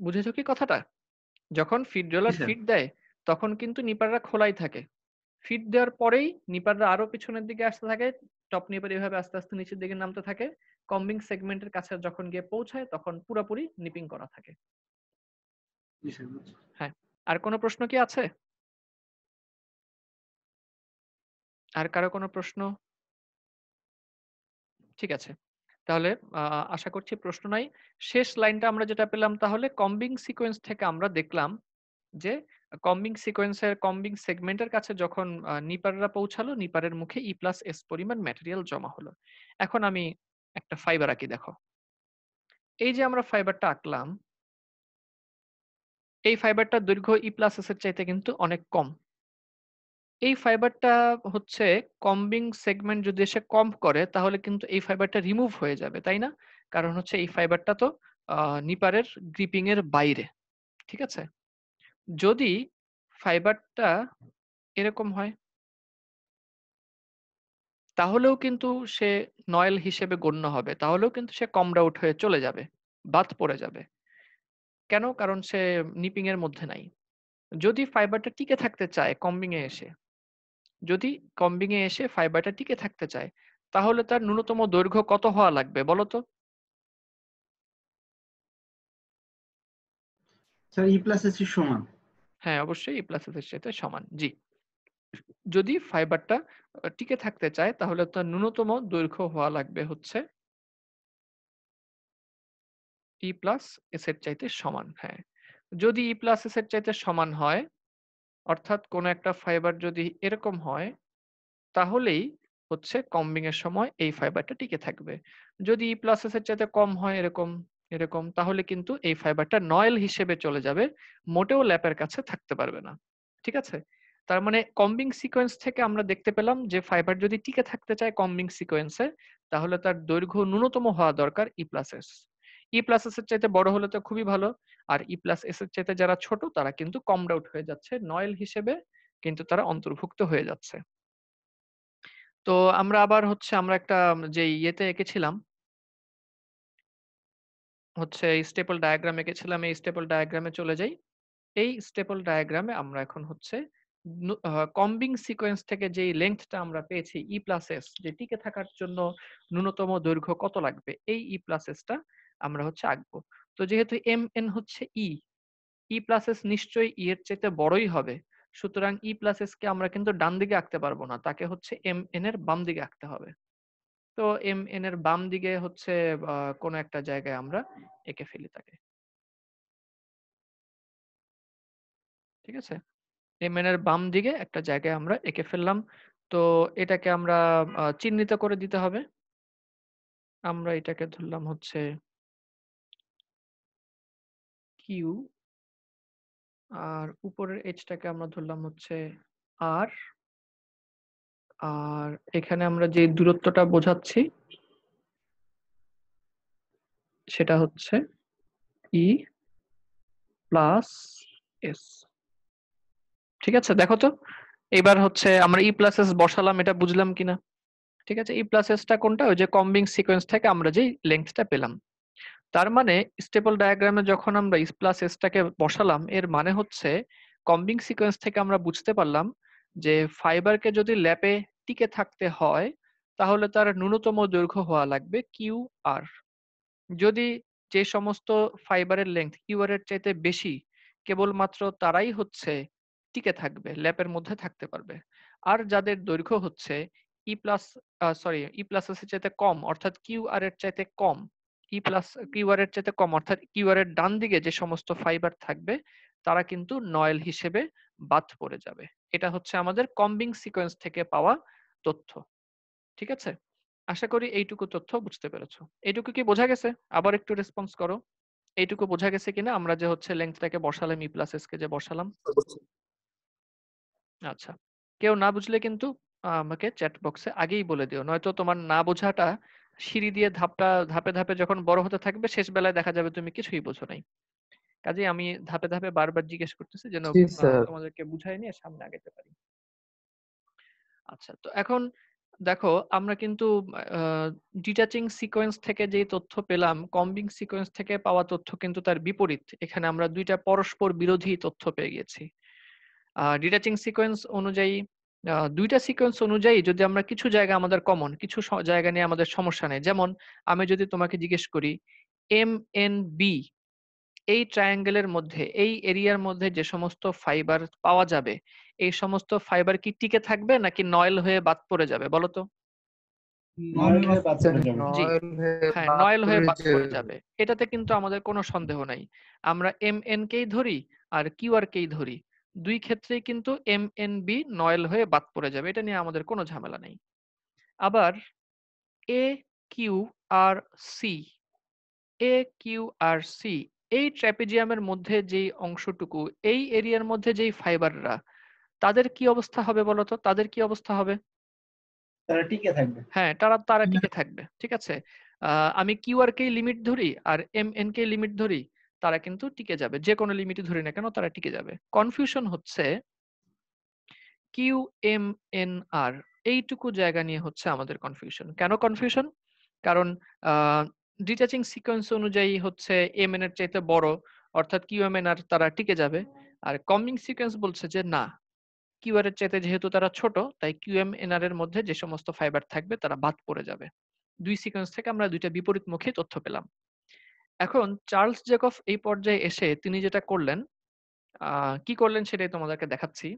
বুঝেছো কি কথাটা যখন ফিড ডলার ফিড দেয় তখন কিন্তু নিপাররা খোলাই থাকে ফিট দেওয়ার পরেই নিপাররা আরো পিছনের দিকে আসতে থাকে টপ নিপার এভাবে আস্তে আস্তে নিচের দিকে নামতে থাকে কম্বিং সেগমেন্টের কাছে যখন গিয়ে পৌঁছায় তখন পুরোপুরি নিপিং করা থাকে হ্যাঁ আর কোনো প্রশ্ন কি আছে আর কারো কোনো প্রশ্ন ঠিক আছে তাহলে আশা করছি প্রশ্ন নাই শেষ লাইনটা আমরা যেটা পেলাম তাহলে কম্বিং সিকোয়েন্স থেকে আমরা দেখলাম যে কম্বিং সিকোয়েন্সের কম্বিং সেগমেন্টের কাছে যখন নিপাররা পৌঁছালো নিপারের মুখে ই প্লাস এস পরিমাণ ম্যাটেরিয়াল জমা হলো এখন আমি একটা ফাইবার আঁকি দেখো এই যে আমরা ফাইবারটা আঁকলাম এই ফাইবারটা দৈর্ঘ্য ই প্লাস এস এর চাইতে কিন্তু অনেক কম এই ফাইবারটা হচ্ছে কম্বিং সেগমেন্ট যদি এসে কম করে তাহলে কিন্তু এই ফাইবারটা রিমুভ হয়ে যাবে তাই না কারণ হচ্ছে এই ফাইবারটা তো নিপারের গ্রিপিং এর বাইরে ঠিক আছে যদি ফাইবারটা এরকম হয় তাহলেও কিন্তু সে নয়েল হিসেবে গণ্য হবে তাহলেও কিন্তু সে ডাউট হয়ে চলে যাবে বাদ পড়ে যাবে কেন কারণ সে নিপিং এর মধ্যে নাই যদি ফাইবারটা টিকে থাকতে চায় কম্বিং এ এসে যদি কম্বিং এ এসে ফাইবারটা টিকে থাকতে চায় তাহলে তার ন্যূনতম দৈর্ঘ্য কত হওয়া লাগবে বলো তো sir E e plus e সমান হ্যাঁ অবশ্যই এ প্লাসের সাথে সমান জি যদি ফাইবারটা টিকে থাকতে চায় তাহলে তার ন্যূনতম দৈর্ঘ্য হওয়া লাগবে হচ্ছে ই প্লাস এস এর চাইতে সমান হ্যাঁ যদি ই প্লাস এস এর চাইতে সমান হয় অর্থাৎ কোন একটা ফাইবার যদি এরকম হয় তাহলেই হচ্ছে কম্বিং এর সময় এই ফাইবারটা টিকে থাকবে যদি ই প্লাস এস এর চাইতে কম হয় এরকম এরকম তাহলে কিন্তু এই ফাইবারটা নয়েল হিসেবে চলে যাবে মোটেও ল্যাপের কাছে থাকতে পারবে না ঠিক আছে তার মানে কম্বিং সিকোয়েন্স থেকে আমরা দেখতে পেলাম যে ফাইবার যদি টিকে থাকতে চায় কম্বিং সিকোয়েন্সে তাহলে তার দৈর্ঘ্য ন্যূনতম হওয়া দরকার E plus S E plus S এর চাইতে বড় হলে তো খুবই ভালো আর ই প্লাস এস এর চাইতে যারা ছোট তারা কিন্তু কম ডাউট হয়ে যাচ্ছে নয়েল হিসেবে কিন্তু তারা অন্তর্ভুক্ত হয়ে যাচ্ছে তো আমরা আবার হচ্ছে আমরা একটা যে ইয়েতে এঁকেছিলাম হচ্ছে স্টেপল ডায়াগ্রামে গেছিলাম এই স্টেপল ডায়াগ্রামে চলে যাই এই স্টেপল ডায়াগ্রামে আমরা এখন হচ্ছে কম্বিং সিকোয়েন্স থেকে যেই লেন্থটা আমরা পেয়েছি ই e এস যে টিকে থাকার জন্য ন্যূনতম দৈর্ঘ্য কত লাগবে এই ই e টা আমরা হচ্ছে আঁকবো তো যেহেতু এম এন হচ্ছে ই ই প্লাসেস নিশ্চয়ই ই e এর চাইতে বড়ই হবে সুতরাং ই কে আমরা কিন্তু ডান দিকে আঁকতে পারবো না তাকে হচ্ছে এম এন এর বাম দিকে আঁকতে হবে তো এম এন এর বাম দিকে হচ্ছে কোনো একটা জায়গায় আমরা এঁকে ফেলি তাকে ঠিক আছে এম এন এর বাম দিকে একটা জায়গায় আমরা এঁকে ফেললাম তো এটাকে আমরা চিহ্নিত করে দিতে হবে আমরা এটাকে ধরলাম হচ্ছে কিউ আর উপরের এজটাকে আমরা ধরলাম হচ্ছে আর আর এখানে আমরা যে দূরত্বটা বোঝাচ্ছি সেটা হচ্ছে ই প্লাস এস ঠিক আছে দেখো তো এবার হচ্ছে আমরা ই প্লাস এস বসালাম এটা বুঝলাম কিনা ঠিক আছে ই প্লাস এসটা কোনটা ওই যে কম্বিং সিকোয়েন্স থেকে আমরা যে লেন্থটা পেলাম তার মানে স্টেপল ডায়াগ্রামে যখন আমরা ই e প্লাস এসটাকে বসালাম এর মানে হচ্ছে কম্বিং সিকোয়েন্স থেকে আমরা বুঝতে পারলাম যে ফাইবারকে যদি ল্যাপে টিকে থাকতে হয় তাহলে তার ন্যূনতম দৈর্ঘ্য হওয়া লাগবে কিউ আর যদি যে সমস্ত ফাইবারের লেন্থ কিউ আর এর চাইতে বেশি কেবলমাত্র তারাই হচ্ছে টিকে থাকবে ল্যাপের মধ্যে থাকতে পারবে আর যাদের দৈর্ঘ্য হচ্ছে E plus sorry E plus এর চাইতে কম অর্থাৎ কিউ আর এর চাইতে কম ই প্লাস কিউ আর এর চাইতে কম অর্থাৎ কিউ আর এর ডান দিকে যে সমস্ত ফাইবার থাকবে তারা কিন্তু নয়েল হিসেবে বাদ পড়ে যাবে এটা হচ্ছে আমাদের কম্বিং সিকোয়েন্স থেকে পাওয়া তথ্য ঠিক আছে আশা করি এইটুকু তথ্য বুঝতে পেরেছো এইটুকু কি বোঝা গেছে আবার একটু রেসপন্স করো এইটুকু বোঝা গেছে কিনা আমরা যে হচ্ছে লেংথটাকে বসালাম ই প্লাস এসকে যে বসালাম আচ্ছা কেউ না বুঝলে কিন্তু আমাকে চ্যাট বক্সে আগেই বলে দিও নয়তো তোমার না বোঝাটা সিঁড়ি দিয়ে ধাপটা ধাপে ধাপে যখন বড় হতে থাকবে শেষ বেলায় দেখা যাবে তুমি কিছুই বোঝো নাই কাজে আমি ধাপে ধাপে বারবার জিজ্ঞেস করতেছি যেন তোমাদেরকে বুঝাই নিয়ে সামনে আগাতে পারি আচ্ছা তো এখন দেখো আমরা কিন্তু ডিটাচিং সিকোয়েন্স থেকে যে তথ্য পেলাম কম্বিং সিকোয়েন্স থেকে পাওয়া তথ্য কিন্তু তার বিপরীত এখানে আমরা দুইটা পরস্পর বিরোধী তথ্য পেয়ে গেছি ডিটাচিং সিকোয়েন্স অনুযায়ী দুইটা সিকোয়েন্স অনুযায়ী যদি আমরা কিছু জায়গা আমাদের কমন কিছু জায়গা নিয়ে আমাদের সমস্যা নেই যেমন আমি যদি তোমাকে জিজ্ঞেস করি এম এন বি এই ট্রায়াঙ্গেলের মধ্যে এই এরিয়ার মধ্যে যে সমস্ত ফাইবার পাওয়া যাবে এই সমস্ত ফাইবার কি টিকে থাকবে নাকি নয়েল হয়ে বাদ পড়ে যাবে বলো তো নয়েল হয়ে বাদ পড়ে যাবে হ্যাঁ, এটাতে কিন্তু আমাদের কোনো সন্দেহ নাই আমরা এম এন কেই ধরি আর কিউ কেই ধরি দুই ক্ষেত্রেই কিন্তু এম এন বি নয়েল হয়ে বাদ পড়ে যাবে এটা নিয়ে আমাদের কোনো ঝামেলা নেই আবার A Q R C A Q R C এই ট্র্যাপিজিয়ামের মধ্যে যেই অংশটুকু এই এরিয়ার মধ্যে যেই ফাইবাররা তাদের কি অবস্থা হবে বলতো তাদের কি অবস্থা হবে তারা টিকে থাকবে হ্যাঁ তারা তারা টিকে থাকবে ঠিক আছে আমি কিউ আর কে লিমিট ধরি আর এম এন কে লিমিট ধরি তারা কিন্তু টিকে যাবে যে কোনো লিমিটই ধরি না কেন তারা টিকে যাবে কনফিউশন হচ্ছে কিউ এম এন আর এইটুকু জায়গা নিয়ে হচ্ছে আমাদের কনফিউশন কেন কনফিউশন কারণ ডিটাচিং সিকোয়েন্স অনুযায়ী হচ্ছে এম এন এর চাইতে বড় অর্থাৎ কিউ এম এন আর তারা টিকে যাবে আর কমিং সিকোয়েন্স বলছে যে না কিউ আর এর চাইতে যেহেতু তারা ছোট তাই কিউ এম এন আর এর মধ্যে যে সমস্ত ফাইবার থাকবে তারা বাদ পড়ে যাবে দুই সিকোয়েন্স থেকে আমরা দুইটা বিপরীতমুখী তথ্য পেলাম এখন চার্লস জেকফ এই পর্যায়ে এসে তিনি যেটা করলেন কি করলেন সেটাই তোমাদেরকে দেখাচ্ছি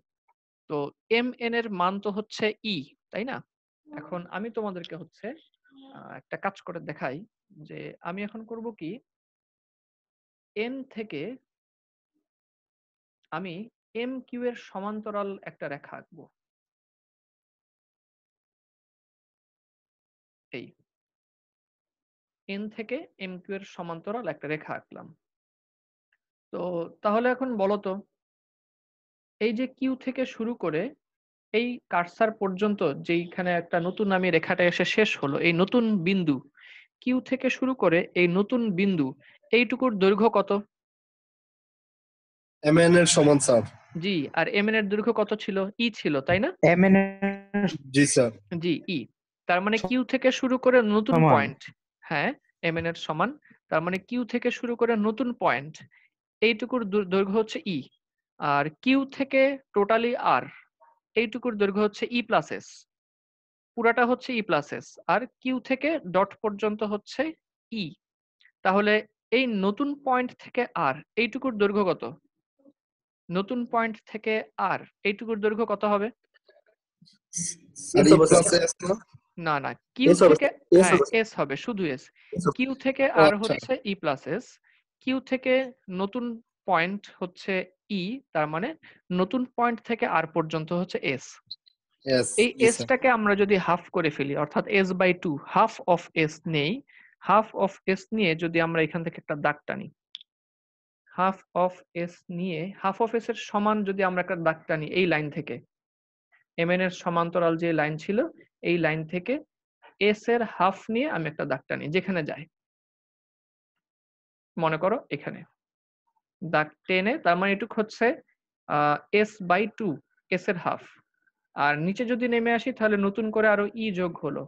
তো এম এন এর মান তো হচ্ছে ই e, তাই না এখন আমি তোমাদেরকে হচ্ছে একটা কাজ করে দেখাই যে আমি এখন করব কি এম থেকে আমি এম কিউ এর সমান্তরাল একটা রেখা আঁকবো এই এন থেকে এম কিউ এর সমান্তরাল একটা রেখা আঁকলাম তো তাহলে এখন বলতো এই যে কিউ থেকে শুরু করে এই কার্সার পর্যন্ত যেইখানে একটা নতুন নামে রেখাটা এসে শেষ হলো এই নতুন বিন্দু কিউ থেকে শুরু করে এই নতুন বিন্দু এইটুকুর দৈর্ঘ্য কত এমএন এর সমান স্যার জি আর এমএন এর দৈর্ঘ্য কত ছিল ই e ছিল তাই না এমএন জি স্যার জি ই e। তার মানে কিউ থেকে শুরু করে নতুন পয়েন্ট হ্যাঁ এমএন এর সমান তার মানে কিউ থেকে শুরু করে নতুন পয়েন্ট এইটুকুর দৈর্ঘ্য হচ্ছে ই e। আর কিউ থেকে টোটালি আর এইটুকুর দৈর্ঘ্য হচ্ছে ই প্লাস এস পুরাটা হচ্ছে ই প্লাস এস আর কিউ থেকে ডট পর্যন্ত হচ্ছে ই e। তাহলে এই নতুন পয়েন্ট থেকে আর এইটুকুর দৈর্ঘ্য কত নতুন পয়েন্ট থেকে আর এইটুকুর দৈর্ঘ্য কত হবে না না কিউ থেকে এস হ্যাঁ, হবে শুধু এস কিউ থেকে আর আচ্ছা। হচ্ছে ই প্লাস এস কিউ থেকে নতুন পয়েন্ট হচ্ছে ই e, তার মানে নতুন পয়েন্ট থেকে আর পর্যন্ত হচ্ছে এস এই এসটাকে আমরা যদি হাফ করে ফেলি অর্থাৎ S by two half of S নেই হাফ অফ এস নিয়ে যদি আমরা এখান থেকে একটা দাগ টানি হাফ অফ এস নিয়ে হাফ অফ এস এর সমান যদি আমরা একটা দাগ টানি এই লাইন থেকে এম এর সমান্তরাল যে লাইন ছিল এই লাইন থেকে এস এর হাফ নিয়ে আমি একটা দাগ টানি যেখানে যাই মনে করো এখানে দাগ টেনে তার মানে এটুক হচ্ছে এস বাই টু এস এর হাফ আর নিচে যদি নেমে আসি তাহলে নতুন করে আরো ই e যোগ হলো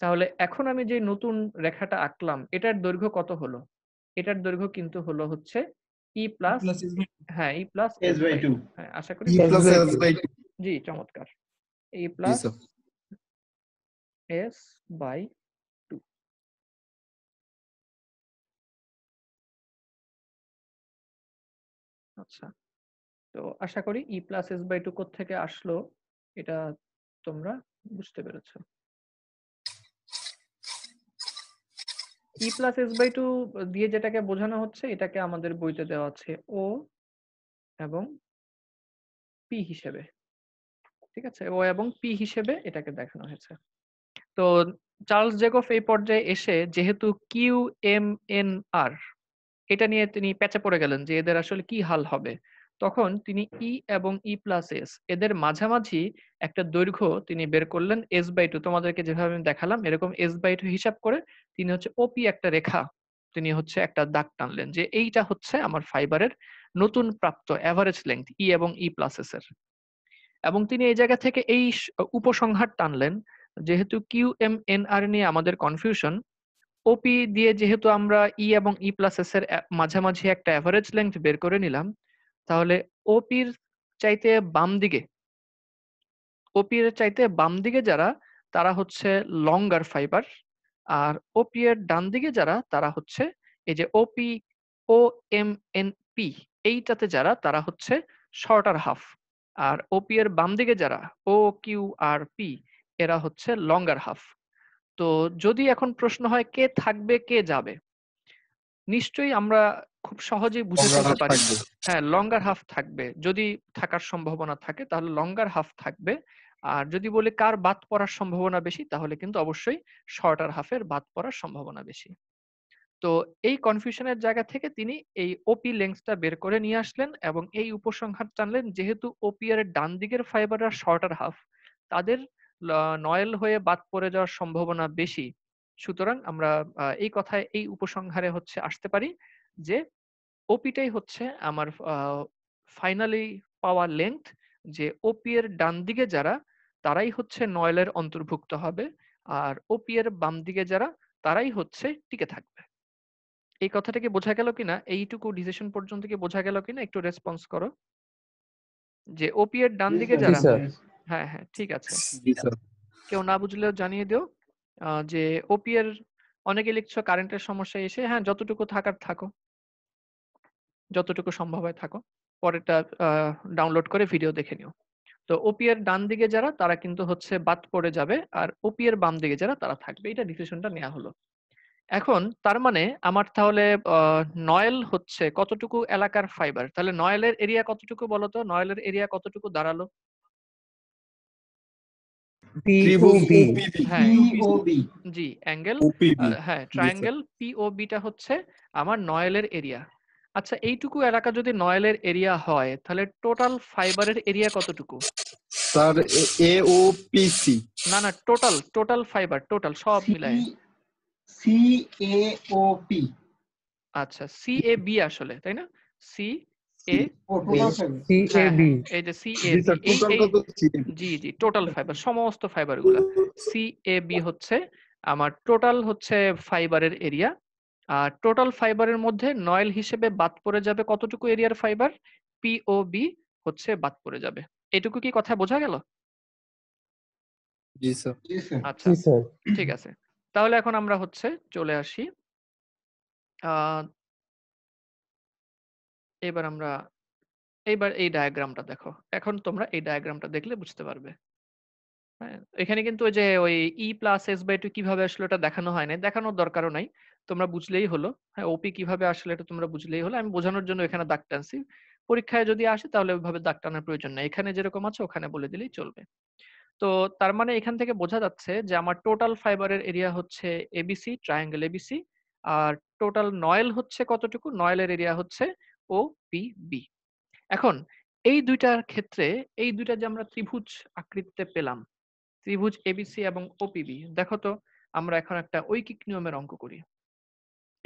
তাহলে এখন আমি যে নতুন রেখাটা আঁকলাম এটার দৈর্ঘ্য কত হলো এটার দৈর্ঘ্য কিন্তু হলো হচ্ছে ই e প্লাস e হ্যাঁ E plus S by two হ্যাঁ আশা করি জি চমৎকার ই প্লাস এস বাই আচ্ছা তো আশা করি E plus S by two থেকে আসলো এটা তোমরা বুঝতে পেরেছ E plus S by two দিয়ে যেটাকে বোঝানো হচ্ছে এটাকে আমাদের বইতে দেওয়া আছে ও এবং পি হিসেবে ঠিক আছে ও এবং পি হিসেবে এটাকে দেখানো হয়েছে তো চার্লস জেকফ এই পর্যায়ে এসে যেহেতু কিউ এম এন আর এটা নিয়ে তিনি প্যাচে পড়ে গেলেন যে এদের আসলে কি হাল হবে তখন তিনি ই e এবং ই প্লাস এস এদের মাঝামাঝি একটা দৈর্ঘ্য তিনি বের করলেন এস বাই টু তোমাদেরকে যেভাবে আমি দেখালাম এরকম এস বাই টু হিসাব করে তিনি হচ্ছে ওপি একটা রেখা তিনি হচ্ছে একটা দাগ টানলেন যে এইটা হচ্ছে আমার ফাইবারের নতুন প্রাপ্ত অ্যাভারেজ লেন্থ ই এবং ই প্লাস এস এর এবং তিনি এই জায়গা থেকে এই উপসংহার টানলেন যেহেতু কিউ এম এন আর নিয়ে আমাদের কনফিউশন ওপি দিয়ে যেহেতু আমরা ই e এবং ই প্লাস এস এর মাঝামাঝি একটা অ্যাভারেজ লেন্থ বের করে নিলাম তাহলে ওপির চাইতে বাম দিকে ওপির চাইতে বাম দিকে যারা তারা হচ্ছে লঙ্গার ফাইবার আর ওপি এর ডান দিকে যারা তারা হচ্ছে এই যে ওপি ও এম এন পি এইটাতে যারা তারা হচ্ছে শর্টার হাফ আর ওপি এর বাম দিকে যারা ও কিউ আর পি এরা হচ্ছে লঙ্গার হাফ তো যদি এখন প্রশ্ন হয় কে থাকবে কে যাবে নিশ্চয়ই আমরা খুব সহজেই বুঝে ফেলতে পারি হ্যাঁ লঙ্গার হাফ থাকবে যদি থাকার সম্ভাবনা থাকে তাহলে লঙ্গার হাফ থাকবে আর যদি বলে কার বাদ পড়ার সম্ভাবনা বেশি তাহলে কিন্তু অবশ্যই শর্টার হাফের বাদ পড়ার সম্ভাবনা বেশি তো এই কনফিউশনের জায়গা থেকে তিনি এই ওপি লেন্সটা বের করে নিয়ে আসলেন এবং এই উপসংহার টানলেন যেহেতু ওপি এর ডান দিকের ফাইবার আর শর্টার হাফ তাদের নয়েল হয়ে বাদ পড়ে যাওয়ার সম্ভাবনা বেশি সুতরাং আমরা এই কথায় এই উপসংহারে হচ্ছে আসতে পারি যে ওপিটাই হচ্ছে আমার ফাইনালি পাওয়া লেন্থ যে ওপি এর ডান দিকে যারা তারাই হচ্ছে নয়েলের অন্তর্ভুক্ত হবে আর ওপি এর বাম দিকে যারা তারাই হচ্ছে টিকে থাকবে এই কথাটাকে বোঝা গেল কিনা এইটুকু ডিসিশন পর্যন্ত কি বোঝা গেল কিনা একটু রেসপন্স করো যে ওপি এর ডান দিকে যারা হ্যাঁ হ্যাঁ ঠিক আছে কেউ না বুঝলেও জানিয়ে দিও যে ওপি এর অনেকে লিখছো কারেন্টের সমস্যা এসে হ্যাঁ যতটুকু থাকার থাকো যতটুকু সম্ভব হয় থাকো পরেরটা ডাউনলোড করে ভিডিও দেখে নিও তো ওপি এর ডান দিকে যারা তারা কিন্তু হচ্ছে বাদ পড়ে যাবে আর ওপি এর বাম দিকে যারা তারা থাকবে এটা ডিসিশনটা নেওয়া হলো এখন তার মানে আমার তাহলে নয়েল হচ্ছে কতটুকু এলাকার ফাইবার তাহলে নয়েলের এরিয়া কতটুকু বলতো নয়েলের এরিয়া কতটুকু দাঁড়ালো জি অ্যাঙ্গেল uh, হ্যাঁ ট্রায়াঙ্গেল পিওবি হচ্ছে আমার নয়েলের এরিয়া আচ্ছা এইটুকু এলাকা যদি নয়েলের এরিয়া হয় তাহলে টোটাল ফাইবারের এরিয়া কতটুকু sir A O P C না না টোটাল টোটাল ফাইবার টোটাল সব মিলায় সি এ ও পি আচ্ছা সি এ বি আসলে তাই না সি হ্যাঁ, হ্যাঁ, জি জি টোটাল ফাইবার সমস্ত ফাইবারগুলো সিএবি হচ্ছে আমার টোটাল হচ্ছে ফাইবারের এরিয়া আর টোটাল ফাইবারের মধ্যে নয়েল হিসেবে বাদ পড়ে যাবে কতটুকু এরিয়ার ফাইবার পিওবি হচ্ছে বাদ পড়ে যাবে এটুকু কি কথা বোঝা গেল জি স্যার আচ্ছা ঠিক আছে তাহলে এখন আমরা হচ্ছে চলে আসি এবার আমরা এইবার এই ডায়াগ্রামটা দেখো এখন তোমরা এই ডায়াগ্রামটা দেখলে বুঝতে পারবে হ্যাঁ, এখানে কিন্তু ওই যে ওই E plus S by two কিভাবে আসলে ওটা দেখানো হয় না দেখানোর দরকারও নাই তোমরা বুঝলেই হলো হ্যাঁ ওপি কিভাবে আসলে এটা তোমরা বুঝলেই হলো আমি বোঝানোর জন্য এখানে দাগ টানছি পরীক্ষায় যদি আসে তাহলে ওইভাবে দাগ টানার প্রয়োজন নেই এখানে যেরকম আছে ওখানে বলে দিলেই চলবে তো তার মানে এখান থেকে বোঝা যাচ্ছে যে আমার টোটাল ফাইবারের এরিয়া হচ্ছে এবিসি ট্রায়াঙ্গেল এবিসি আর টোটাল নয়েল হচ্ছে কতটুকু নয়েলের এরিয়া হচ্ছে ও এখন এই দুইটার ক্ষেত্রে এই দুইটা যে আমরা ত্রিভুজ আকৃতিতে পেলাম ত্রিভুজ এবিসি এবং ওপিবি দেখো তো আমরা এখন একটা ঐকিক নিয়মের অঙ্ক করি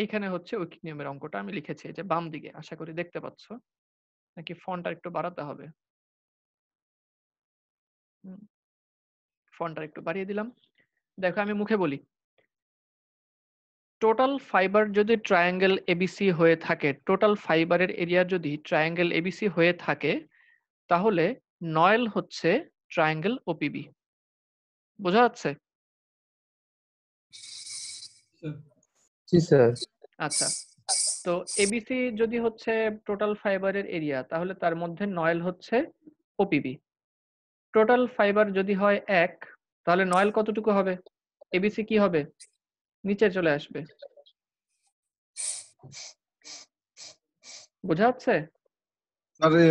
এখানে হচ্ছে ঐকিক নিয়মের অঙ্কটা আমি লিখেছি যে বাম দিকে আশা করি দেখতে পাচ্ছ নাকি ফন্টটা একটু বাড়াতে হবে ফন্টটা একটু বাড়িয়ে দিলাম দেখো আমি মুখে বলি টোটাল ফাইবার যদি ট্রায়াঙ্গেল এবিসি হয়ে থাকে টোটাল ফাইবারের এরিয়া যদি ট্রায়াঙ্গেল এবিসি হয়ে থাকে তাহলে নয়েল হচ্ছে ট্রায়াঙ্গেল ওপিবি বোঝা যাচ্ছে আচ্ছা তো এবিসি যদি হচ্ছে টোটাল ফাইবারের এরিয়া তাহলে তার মধ্যে নয়েল হচ্ছে ওপিবি টোটাল ফাইবার যদি হয় এক তাহলে নয়েল কতটুকু হবে এবিসি কি হবে নিচে চলে আসবে বোঝা যাচ্ছে আরে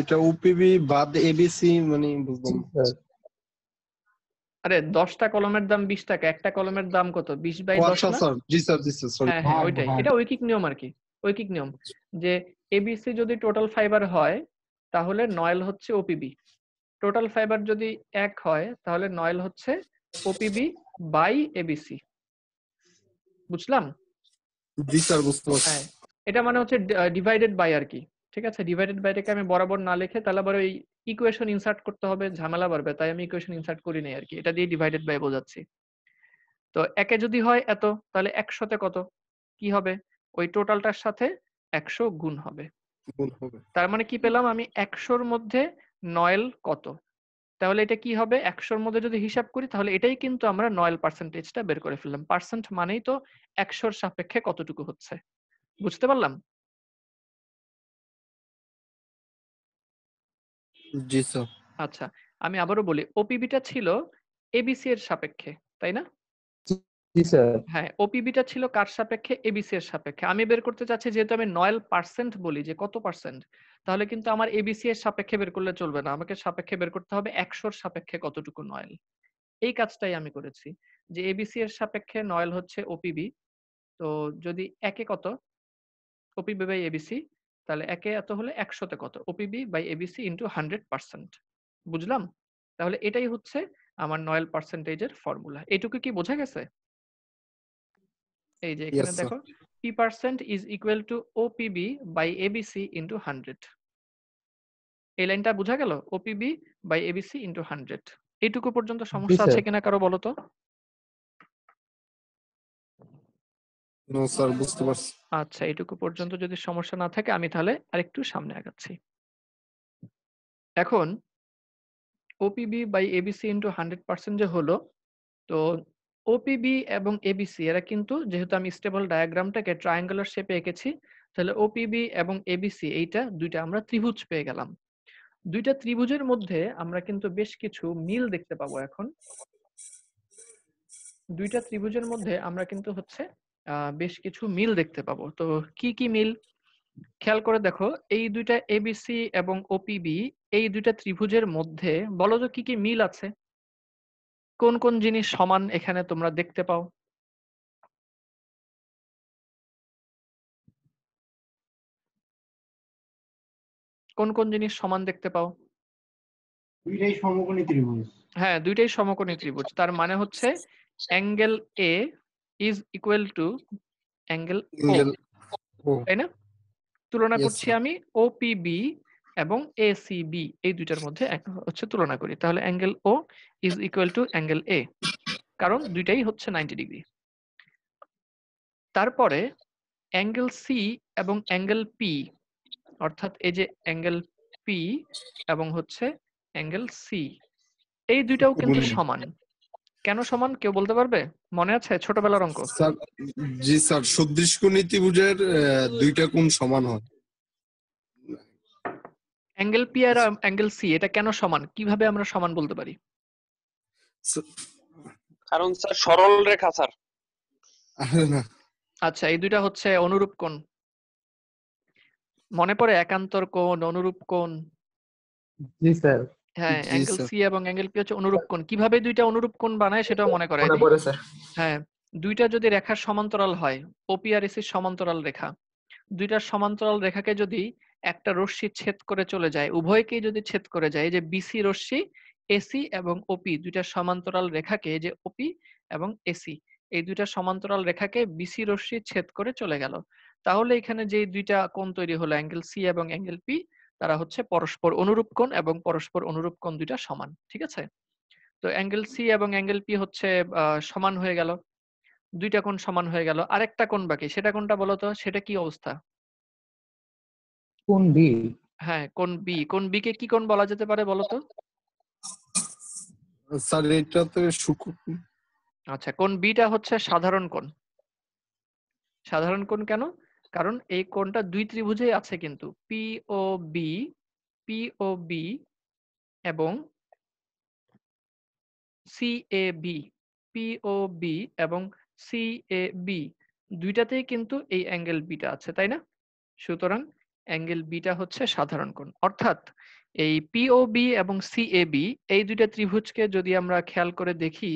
এটা ওপিবি বাদ এবিসি মানে আরে দশটা কলমের দাম বিশ টাকা একটা কলমের দাম কত বিশ বাই দশ জি স্যার জি স্যার হ্যাঁ হ্যাঁ ওইটাই হ্যাঁ। এটা ঐকিক নিয়ম আর কি ঐকিক নিয়ম যে এবিসি যদি টোটাল ফাইবার হয় তাহলে নয়েল হচ্ছে ওপিবি টোটাল ফাইবার যদি এক হয় তাহলে নয়েল হচ্ছে ওপিবি বাই এবিসি বুঝলাম জি স্যার বুঝতে পারছি হ্যাঁ, এটা মানে হচ্ছে ডিভাইডেড বাই আর কি ঠিক আছে ডিভাইডেড বাই থেকে আমি বরাবর না লিখে তাহলে আবার ওই ইকুয়েশন ইনসার্ট করতে হবে ঝামেলা বাড়বে তাই আমি ইকুয়েশন ইনসার্ট করি নাই আর কি এটা দিয়ে ডিভাইডেড বাই বোঝাচ্ছি তো একে যদি হয় এত তাহলে একশোতে কত কি হবে ওই টোটালটার সাথে একশো গুণ হবে তার মানে কি পেলাম আমি একশোর মধ্যে নয়েল কত তাহলে এটা কি হবে একশোর মধ্যে যদি হিসাব করি তাহলে এটাই কিন্তু আমরা নয়েল পার্সেন্টেজটা বের করে ফেললাম পার্সেন্ট মানেই তো একশোর সাপেক্ষে কতটুকু হচ্ছে বুঝতে পারলাম আচ্ছা আমি আবারও বলি ওপিবিটা ছিল এবিসি এর সাপেক্ষে তাই না জি স্যার হ্যাঁ ওপিবিটা ছিল কার সাপেক্ষে এবিসি এর সাপেক্ষে আমি বের করতে চাচ্ছি যেহেতু আমি নয়েল পার্সেন্ট বলি যে কত পার্সেন্ট তাহলে কিন্তু আমার এবিসি এর সাপেক্ষে বের করলে চলবে না আমাকে সাপেক্ষে বের করতে হবে একশোর সাপেক্ষে কতটুকু নয়েল এই কাজটাই আমি করেছি যে এবিসি এর সাপেক্ষে নয়েল হচ্ছে ওপিবি তো যদি একে কত ওপিবি বাই এবিসি তাহলে একে এত হলে একশোতে কত OPB by ABC into hundred percent বুঝলাম তাহলে এটাই হচ্ছে আমার নয়েল পার্সেন্টেজের ফর্মুলা এটুকু কি বোঝা গেছে এই যে এখানে দেখো P percent is equal to OPB by ABC into 100 এই লাইনটা বোঝা গেল OPB by ABC into 100 এইটুকু পর্যন্ত সমস্যা আছে কিনা কারো বলো তো নো স্যার বুঝতে পারছি আচ্ছা এইটুকু পর্যন্ত যদি সমস্যা না থাকে আমি তাহলে আরেকটু সামনে আগাচ্ছি এখন OPB by ABC into 100% যে হলো তো ওপিবি এবং এবিসি এরা কিন্তু যেহেতু আমি স্টেবল ডায়াগ্রামটাকে ট্রায়াঙ্গুলার শেপে এঁকেছি তাহলে ওপিবি এবং এবিসি এইটা দুইটা আমরা ত্রিভুজ পেয়ে গেলাম দুইটা ত্রিভুজের মধ্যে আমরা কিন্তু বেশ কিছু মিল দেখতে পাবো এখন দুইটা ত্রিভুজের মধ্যে আমরা কিন্তু হচ্ছে বেশ কিছু মিল দেখতে পাবো তো কি কি মিল খেয়াল করে দেখো এই দুইটা এবিসি এবং ওপিবি এই দুইটা ত্রিভুজের মধ্যে বলো তো কি কি মিল আছে কোন কোন জিনিস সমান এখানে তোমরা দেখতে পাও কোন কোন জিনিস সমান দেখতে পাও দুইটাই সমকোণী ত্রিভুজ হ্যাঁ দুইটাই সমকোণী ত্রিভুজ তার মানে হচ্ছে angle A is equal to angle O তাই না তুলনা করছি আমি ওপিবি এবং এ সি বি এই দুইটার মধ্যে হচ্ছে তুলনা করি তাহলে angle O is equal to angle A কারণ দুইটাই হচ্ছে নাইনটি ডিগ্রি তারপরে অ্যাঙ্গেল সি এবং অ্যাঙ্গেল পি অর্থাৎ এই যে অ্যাঙ্গেল পি এবং হচ্ছে অ্যাঙ্গেল সি এই দুইটাও কিন্তু সমান কেন সমান কেউ বলতে পারবে মনে আছে ছোটবেলার অঙ্ক জি স্যার সদৃশ নীতিভুজের দুইটা কোণ সমান হয় অ্যাঙ্গেল পি আর অ্যাঙ্গেল সি এটা কেন সমান কিভাবে আমরা সমান বলতে পারি কারণ স্যার সরল রেখা স্যার আচ্ছা এই দুইটা হচ্ছে অনুরূপ কোণ মনে পড়ে একান্তর কোণ অনুরূপ কোণ জি স্যার হ্যাঁ অ্যাঙ্গেল সি এবং অ্যাঙ্গেল পি হচ্ছে অনুরূপ কোণ কিভাবে দুইটা অনুরূপ কোণ বানায় সেটাও মনে করে হ্যাঁ দুইটা যদি রেখার সমান্তরাল হয় ওপি আর এসির সমান্তরাল রেখা দুইটার সমান্তরাল রেখাকে যদি একটা রশ্মি ছেদ করে চলে যায় উভয়কেই যদি ছেদ করে যায় যে বিসি রশ্মি এসি এবং ওপি দুইটা সমান্তরাল রেখাকে যে ওপি এবং এসি এই দুইটা সমান্তরাল রেখাকে বিসি রশ্মি ছেদ করে চলে গেল তাহলে এখানে যে দুইটা কোণ তৈরি হলো অ্যাঙ্গেল সি এবং অ্যাঙ্গেল পি তারা হচ্ছে পরস্পর অনুরূপ কোণ এবং পরস্পর অনুরূপ কোণ দুইটা সমান ঠিক আছে তো অ্যাঙ্গেল সি এবং অ্যাঙ্গেল পি হচ্ছে সমান হয়ে গেল দুইটা কোণ সমান হয়ে গেল আরেকটা কোণ বাকি সেটা কোনটা বলতো সেটা কি অবস্থা কোন বি হ্যাঁ কোন বি কোন বি কে কি কোন বলা যেতে পারে বলো তো স্যার এটাতে আচ্ছা কোন বিটা হচ্ছে সাধারণ কোন সাধারণ কোন কেন কারণ এই কোনটা দুই ত্রিভুজে আছে কিন্তু পিও বি ও বি এবং সি পিও বি এবং বি দুইটাতেই কিন্তু এই অ্যাঙ্গেল বিটা আছে তাই না সুতরাং অ্যাঙ্গেল বিটা হচ্ছে সাধারণ কোণ অর্থাৎ এই পিওবি এবং সিএবি এই দুইটা ত্রিভুজকে যদি আমরা খেয়াল করে দেখি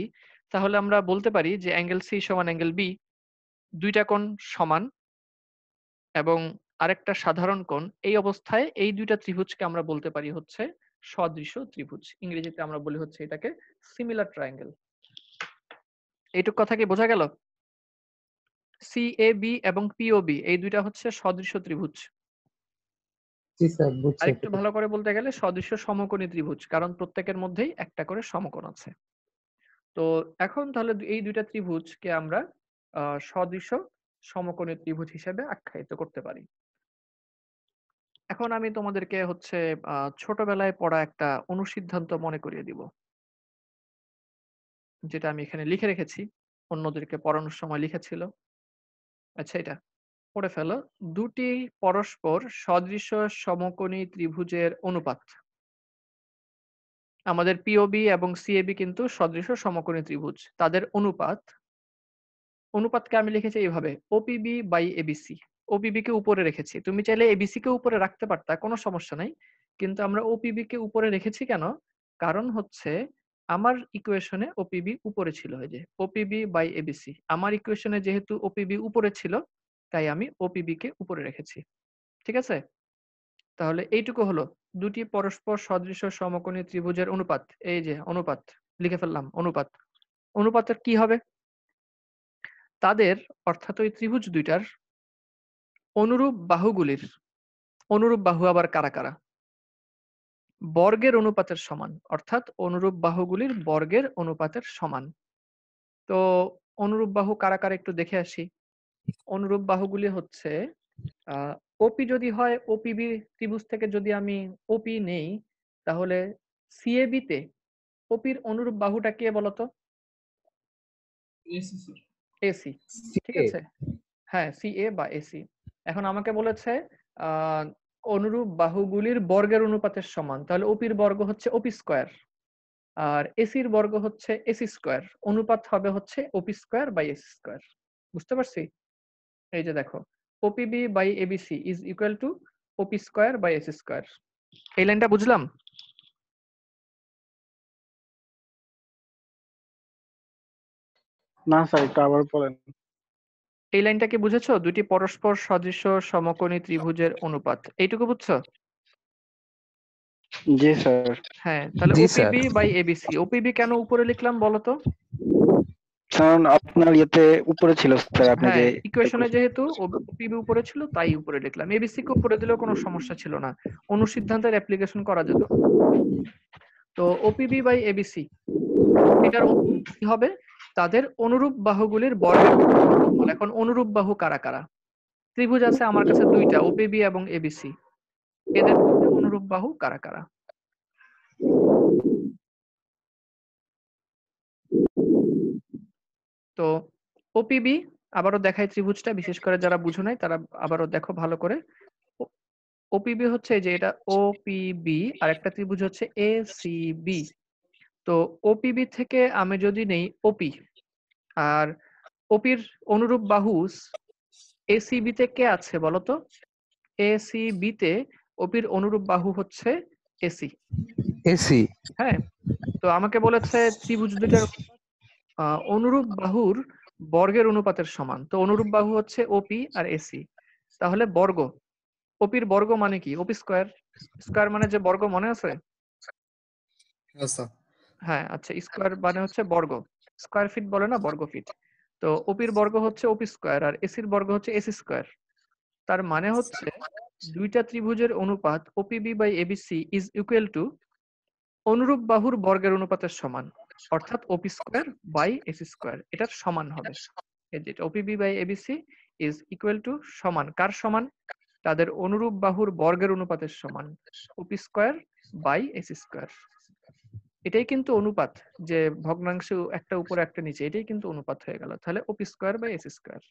তাহলে আমরা বলতে পারি যে অ্যাঙ্গেল সি সমান অ্যাঙ্গেল বি দুইটা কোণ সমান এবং আরেকটা সাধারণ কোণ এই অবস্থায় এই দুইটা ত্রিভুজকে আমরা বলতে পারি হচ্ছে সদৃশ ত্রিভুজ ইংরেজিতে আমরা বলি হচ্ছে এটাকে সিমিলার ট্রায়াঙ্গেল এইটুক কথা কি বোঝা গেল সিএবি এবং পিওবি এই দুইটা হচ্ছে সদৃশ ত্রিভুজ আরেকটু ভালো করে বলতে গেলে সদৃশ্য সমকোণী ত্রিভুজ কারণ প্রত্যেকের মধ্যেই একটা করে সমকোণ আছে তো এখন তাহলে এই দুইটা ত্রিভুজকে আমরা সদৃশ্য সমকোণী ত্রিভুজ হিসেবে আখ্যায়িত করতে পারি এখন আমি তোমাদেরকে হচ্ছে ছোটবেলায় পড়া একটা অনুসিদ্ধান্ত মনে করিয়ে দিব যেটা আমি এখানে লিখে রেখেছি অন্যদেরকে পড়ানোর সময় লিখেছিল আচ্ছা এটা পড়ে ফেল দুটি পরস্পর সদৃশ সমকোণী ত্রিভুজের অনুপাত আমাদের পিওবি এবং সিএবি কিন্তু সদৃশ সমকোণী ত্রিভুজ তাদের অনুপাত অনুপাতকে আমি লিখেছি এইভাবে ওপিবি বাই এবিসি ওপিবি কে উপরে রেখেছি তুমি চাইলে এবিসি কে উপরে রাখতে পারতা কোনো সমস্যা নাই কিন্তু আমরা ওপিবি কে উপরে রেখেছি কেন কারণ হচ্ছে আমার ইকুয়েশনে ওপিবি উপরে ছিল ওই যে ওপিবি বাই এবিসি আমার ইকুয়েশনে যেহেতু ওপিবি উপরে ছিল তাই আমি ওপিবি কে উপরে রেখেছি ঠিক আছে তাহলে এইটুকু হলো দুটি পরস্পর সদৃশ সমকোণী ত্রিভুজের অনুপাত এই যে অনুপাত লিখে ফেললাম অনুপাত অনুপাতের কি হবে তাদের অর্থাৎ ওই ত্রিভুজ দুইটার অনুরূপ বাহুগুলির অনুরূপ বাহু আবার কারা কারা বর্গের অনুপাতের সমান অর্থাৎ অনুরূপ বাহুগুলির বর্গের অনুপাতের সমান তো অনুরূপ বাহু কারা কারা একটু দেখে আসি অনুরূপ বাহুগুলি হচ্ছে ওপি যদি হয় ওপিবি ত্রিভুজ থেকে যদি আমি ওপি নেই তাহলে সিএবি তে ওপির অনুরূপ বাহুটা কে বলতো এসি ঠিক আছে হ্যাঁ সিএ বা এসি এখন আমাকে বলেছে অনুরূপ বাহুগুলির বর্গের অনুপাতের সমান তাহলে ওপির বর্গ হচ্ছে ওপি স্কোয়ার আর এসির বর্গ হচ্ছে এসি স্কোয়ার অনুপাত হবে হচ্ছে OP square by AC square বুঝতে পারছি এই যে দেখো OPB by ABC is equal to OP square by S square এই লাইনটা বুঝলাম না স্যার একটু আবার বলেন এই লাইনটা কি বুঝেছো দুটি পরস্পর সদৃশ সমকোণী ত্রিভুজের অনুপাত এইটুকু বুঝছো জি স্যার হ্যাঁ তাহলে ওপিবি বাই এবিসি ওপিবি কেন উপরে লিখলাম বলো তো কারণ আপনার ইয়েতে উপরে ছিল স্যার আপনি হ্যাঁ, যে ইকুয়েশনে যেহেতু ওপিবি উপরে ছিল তাই উপরে লিখলাম এবিসি কে উপরে দিলেও কোনো সমস্যা ছিল না অনুসিদ্ধান্তের অ্যাপ্লিকেশন করা যেত তো ওপিবি বাই এবিসি এটার কি হবে তাদের অনুরূপ বাহুগুলির বর্গ এখন অনুরূপ বাহু কারা কারা ত্রিভুজ আছে আমার কাছে দুইটা ওপিবি এবং এবিসি এদের অনুরূপ বাহু কারা কারা তো ওপিবি আবারও দেখায় ত্রিভুজটা বিশেষ করে যারা বুঝো নাই তারা আবারও দেখো ভালো করে ওপিবি হচ্ছে যে এটা ওপিবি আর একটা ত্রিভুজ হচ্ছে এ বি তো ওপিবি থেকে আমি যদি নেই ওপি আর ওপির অনুরূপ বাহু এসিবি তে কে আছে বলতো এসিবি তে ওপির অনুরূপ বাহু হচ্ছে এসি এসি হ্যাঁ তো আমাকে বলেছে ত্রিভুজ দুটার অনুরূপ বাহুর বর্গের অনুপাতের সমান তো অনুরূপ বাহু হচ্ছে ওপি আর এসি তাহলে বর্গ ওপির বর্গ মানে কি ওপি স্কোয়ার স্কোয়ার মানে যে বর্গ মনে আছে আচ্ছা। হ্যাঁ আচ্ছা স্কোয়ার মানে হচ্ছে বর্গ স্কোয়ার ফিট বলে না বর্গ ফিট তো ওপির বর্গ হচ্ছে ওপি স্কোয়ার আর এসির বর্গ হচ্ছে এসি স্কোয়ার তার মানে হচ্ছে দুইটা ত্রিভুজের অনুপাত OPB by ABC is equal to অনুরূপ বাহুর বর্গের অনুপাতের সমান অর্থাৎ OP square by AC square এটার সমান হবে OPB by ABC is equal to সমান কার সমান তাদের অনুরূপ বাহুর বর্গের অনুপাতের সমান OP square by AC square এটাই কিন্তু অনুপাত যে ভগ্নাংশ একটা উপর একটা নিচে এটাই কিন্তু অনুপাত হয়ে গেল তাহলে OP square by AC square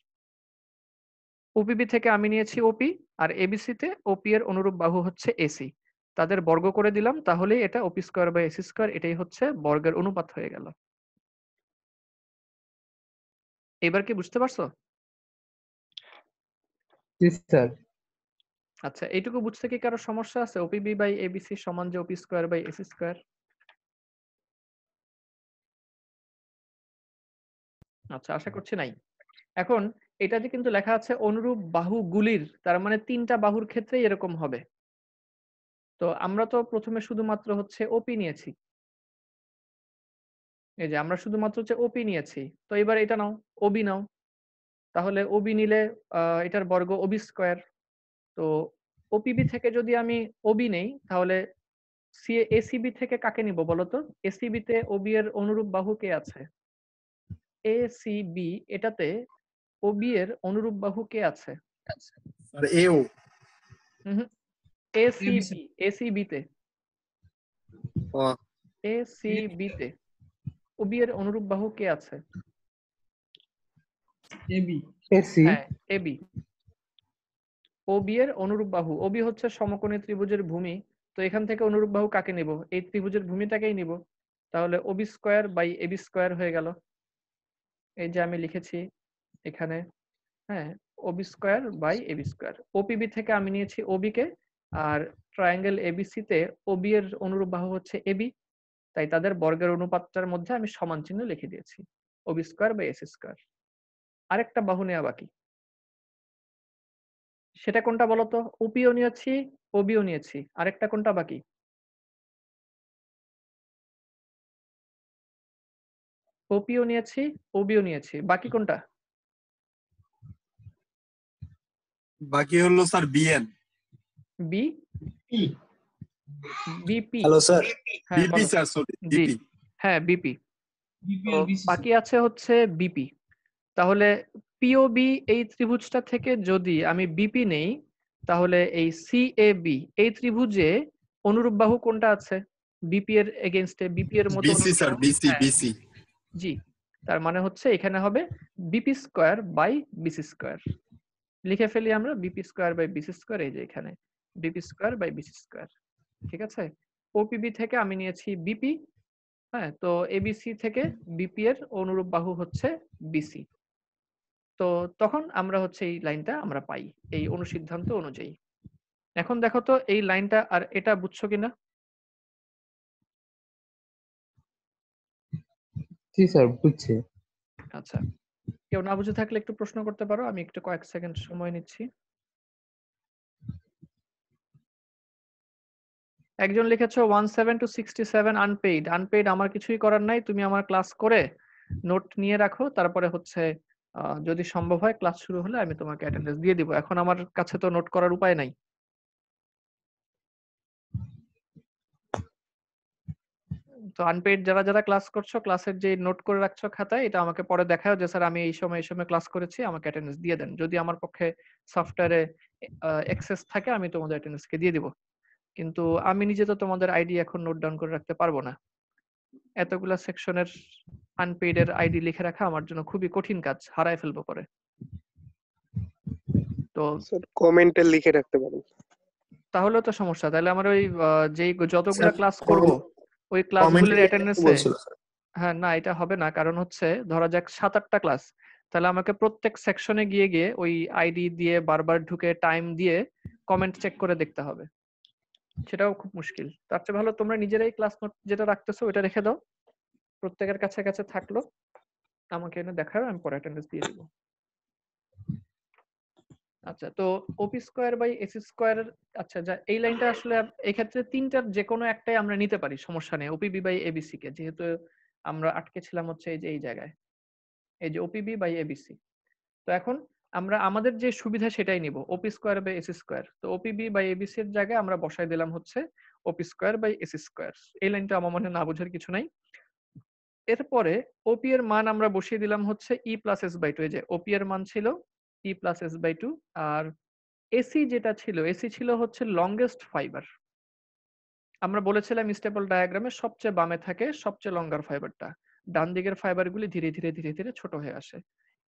OPB থেকে আমি নিয়েছি ওপি আর এবিসি তে ওপি এর অনুরূপ বাহু হচ্ছে এসি তাদের বর্গ করে দিলাম তাহলে এটা OP square by S square এটাই হচ্ছে বর্গের অনুপাত হয়ে গেল এবার কি বুঝতে পারছো আচ্ছা এইটুকু বুঝতে কি কারো সমস্যা আছে ওপিবি বাই এবিসি সমান যে OP square by S square আচ্ছা আশা করছি নাই এখন এটা যে কিন্তু লেখা আছে অনুরূপ বাহুগুলির তার মানে তিনটা বাহুর ক্ষেত্রে এরকম হবে তো আমরা তো প্রথমে শুধুমাত্র হচ্ছে ওপি নিয়েছি এই যে আমরা শুধুমাত্র হচ্ছে ওপি নিয়েছি তো এবার এটা নাও ওবি নাও তাহলে ওবি নিলে এটার বর্গ ওবি স্কোয়ার তো ওপিবি থেকে যদি আমি ওবি নেই তাহলে এসিবি থেকে কাকে নিব বলতো এসিবিতে ওবি এর অনুরূপ বাহু কে আছে এসিবি এটাতে ওবি এর অনুরূপ বাহু কে আছে এও আচ্ছা, এসিবি এসিবি তে এসিবি তে ওবি এর অনুরূপ বাহু কে আছে হ্যাঁ এবি ওবি এর অনুরূপ বাহু ওবি হচ্ছে সমকোণী ত্রিভুজের ভূমি তো এখান থেকে অনুরূপ বাহু কাকে নিব এই ত্রিভুজের ভূমিটাকেই নিব তাহলে OB square by AB square হয়ে গেল এই যে আমি লিখেছি এখানে হ্যাঁ OB square by AB square OPB থেকে আমি নিয়েছি ওবি কে আর ট্রায়াঙ্গেল এবিসি তে ওবি এর অনুরূপ বাহু হচ্ছে এবি তাই তাদের বর্গের অনুপাতটার মধ্যে আমি সমান চিহ্ন লিখে দিয়েছি ওবি স্কোয়ার বা এস স্কোয়ার আরেকটা বাহু নেওয়া বাকি সেটা কোনটা বলতো ওপিও নিয়েছি ওবিও নিয়েছি আরেকটা কোনটা বাকি ওপিও নিয়েছি ওবিও নিয়েছি বাকি কোনটা বাকি হলো sir BN B BP hello sir BP sir sorry BP হ্যাঁ বিপি হ্যাঁ, বাকি আছে হচ্ছে বিপি তাহলে পিওবি এই ত্রিভুজটা থেকে যদি আমি বিপি নেই তাহলে এই সিএবি এই ত্রিভুজে অনুরূপ বাহু কোনটা আছে বিপি এর এগেইনস্টে বিপি এর মতো বিসি স্যার বিসি বিসি জি তার মানে হচ্ছে এখানে হবে BP square by BC square লিখে ফেলি আমরা BP square by BC square এই যে এখানে DP square by BC square ঠিক আছে ওপিবি থেকে আমি নিয়েছি বিপি হ্যাঁ তো এবিসি থেকে বিপি এর অনুরূপ বাহু হচ্ছে বিসি তো তখন আমরা হচ্ছে এই লাইনটা আমরা পাই এই অনুসিদ্ধান্ত অনুযায়ী এখন দেখো তো এই লাইনটা আর এটা বুঝছো কিনা জি স্যার বুঝছি আচ্ছা কেউ না বুঝে থাকলে একটু প্রশ্ন করতে পারো আমি একটু কয়েক সেকেন্ড সময় নিচ্ছি একজন লিখেছো one seven two sixty seven unpaid unpaid আমার কিছুই করার নাই তুমি আমার ক্লাস করে নোট নিয়ে রাখো তারপরে হচ্ছে যদি সম্ভব হয় ক্লাস শুরু হলে আমি তোমাকে অ্যাটেন্ডেন্স দিয়ে দিব এখন আমার কাছে তো নোট করার উপায় নাই তো আনপেইড যারা যারা ক্লাস করছো ক্লাসের যে নোট করে রাখছো খাতায় এটা আমাকে পরে দেখায় যে স্যার আমি এই সময় এই সময় ক্লাস করেছি আমাকে অ্যাটেন্ডেন্স দিয়ে দেন যদি আমার পক্ষে সফটওয়্যারে অ্যাক্সেস থাকে আমি তোমাদের অ্যাটেন্ডেন্সকে দিয়ে দিব কিন্তু আমি নিজে তো তোমাদের আইডি এখন নোট ডাউন করে রাখতে পারবো না এতগুলা সেকশনের আনপেইড এর আইডি লিখে রাখা আমার জন্য খুবই কঠিন কাজ হারায় ফেলবো পরে তো কমেন্টে লিখে রাখতে পারেন তাহলে তো সমস্যা তাহলে আমার ওই যেই যতগুলো ক্লাস করব ওই ক্লাসগুলোর অ্যাটেন্ডেন্স হ্যাঁ না এটা হবে না কারণ হচ্ছে ধরা যাক সাত আটটা ক্লাস তাহলে আমাকে প্রত্যেক সেকশনে গিয়ে গিয়ে ওই আইডি দিয়ে বারবার ঢুকে টাইম দিয়ে কমেন্ট চেক করে দেখতে হবে সেটাও খুব মুশকিল তার চেয়ে ভালো তোমরা নিজেরাই ক্লাস নোট যেটা রাখতেছো ওটা রেখে দাও প্রত্যেকের কাছে কাছে থাকলো আমাকে এনে দেখাও আমি পরে অ্যাটেন্ডেন্স দিয়ে দিব আচ্ছা তো OP square by AC square আচ্ছা যা এই লাইনটা আসলে এই ক্ষেত্রে তিনটার যে কোনো একটাই আমরা নিতে পারি সমস্যা নেই ওপিবি বাই এবিসি কে যেহেতু আমরা আটকে ছিলাম হচ্ছে এই যে এই জায়গায় এই যে ওপিবি বাই এবিসি তো এখন আমরা আমাদের যে সুবিধা সেটাই নিব OP square by S square তো ওপিবি বাই এবিসি এর জায়গায় আমরা বসাই দিলাম হচ্ছে OP square by S square এই লাইনটা আমার মনে না বোঝার কিছু নাই এরপরে ওপি এর মান আমরা বসিয়ে দিলাম হচ্ছে E plus S by two এই যে ওপি এর মান ছিল E plus S by two আর এসি যেটা ছিল এসি ছিল হচ্ছে লংগেস্ট ফাইবার আমরা বলেছিলাম স্টেপল ডায়াগ্রামে সবচেয়ে বামে থাকে সবচেয়ে লঙ্গার ফাইবারটা ডান দিকের ফাইবারগুলি ধীরে ধীরে ধীরে ধীরে ছোট হয়ে আসে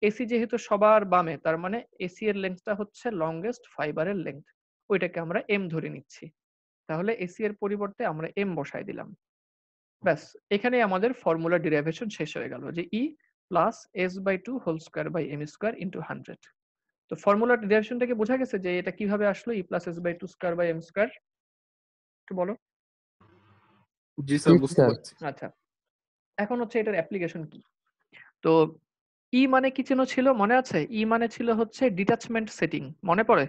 এসি যেহেতু সবার বামে তার মানে এসি এর লেন্থটা হচ্ছে লংগেস্ট ফাইবারের লেন্থ ওইটাকে আমরা এম ধরে নিচ্ছি তাহলে এসি এর পরিবর্তে আমরা এম বসাই দিলাম ব্যাস এখানে আমাদের ফর্মুলা ডিরাইভেশন শেষ হয়ে গেল যে E plus S by two whole square by M square into hundred তো ফর্মুলা ডিরাইভেশন থেকে বোঝা গেছে যে এটা কিভাবে আসলো E plus S by two square by M square একটু বলো জি স্যার বুঝতে পারছি আচ্ছা এখন হচ্ছে এটার অ্যাপ্লিকেশন কি তো ই মানে কি চিহ্ন ছিল মনে আছে ই মানে ছিল হচ্ছে ডিটাচমেন্ট সেটিং মনে পড়ে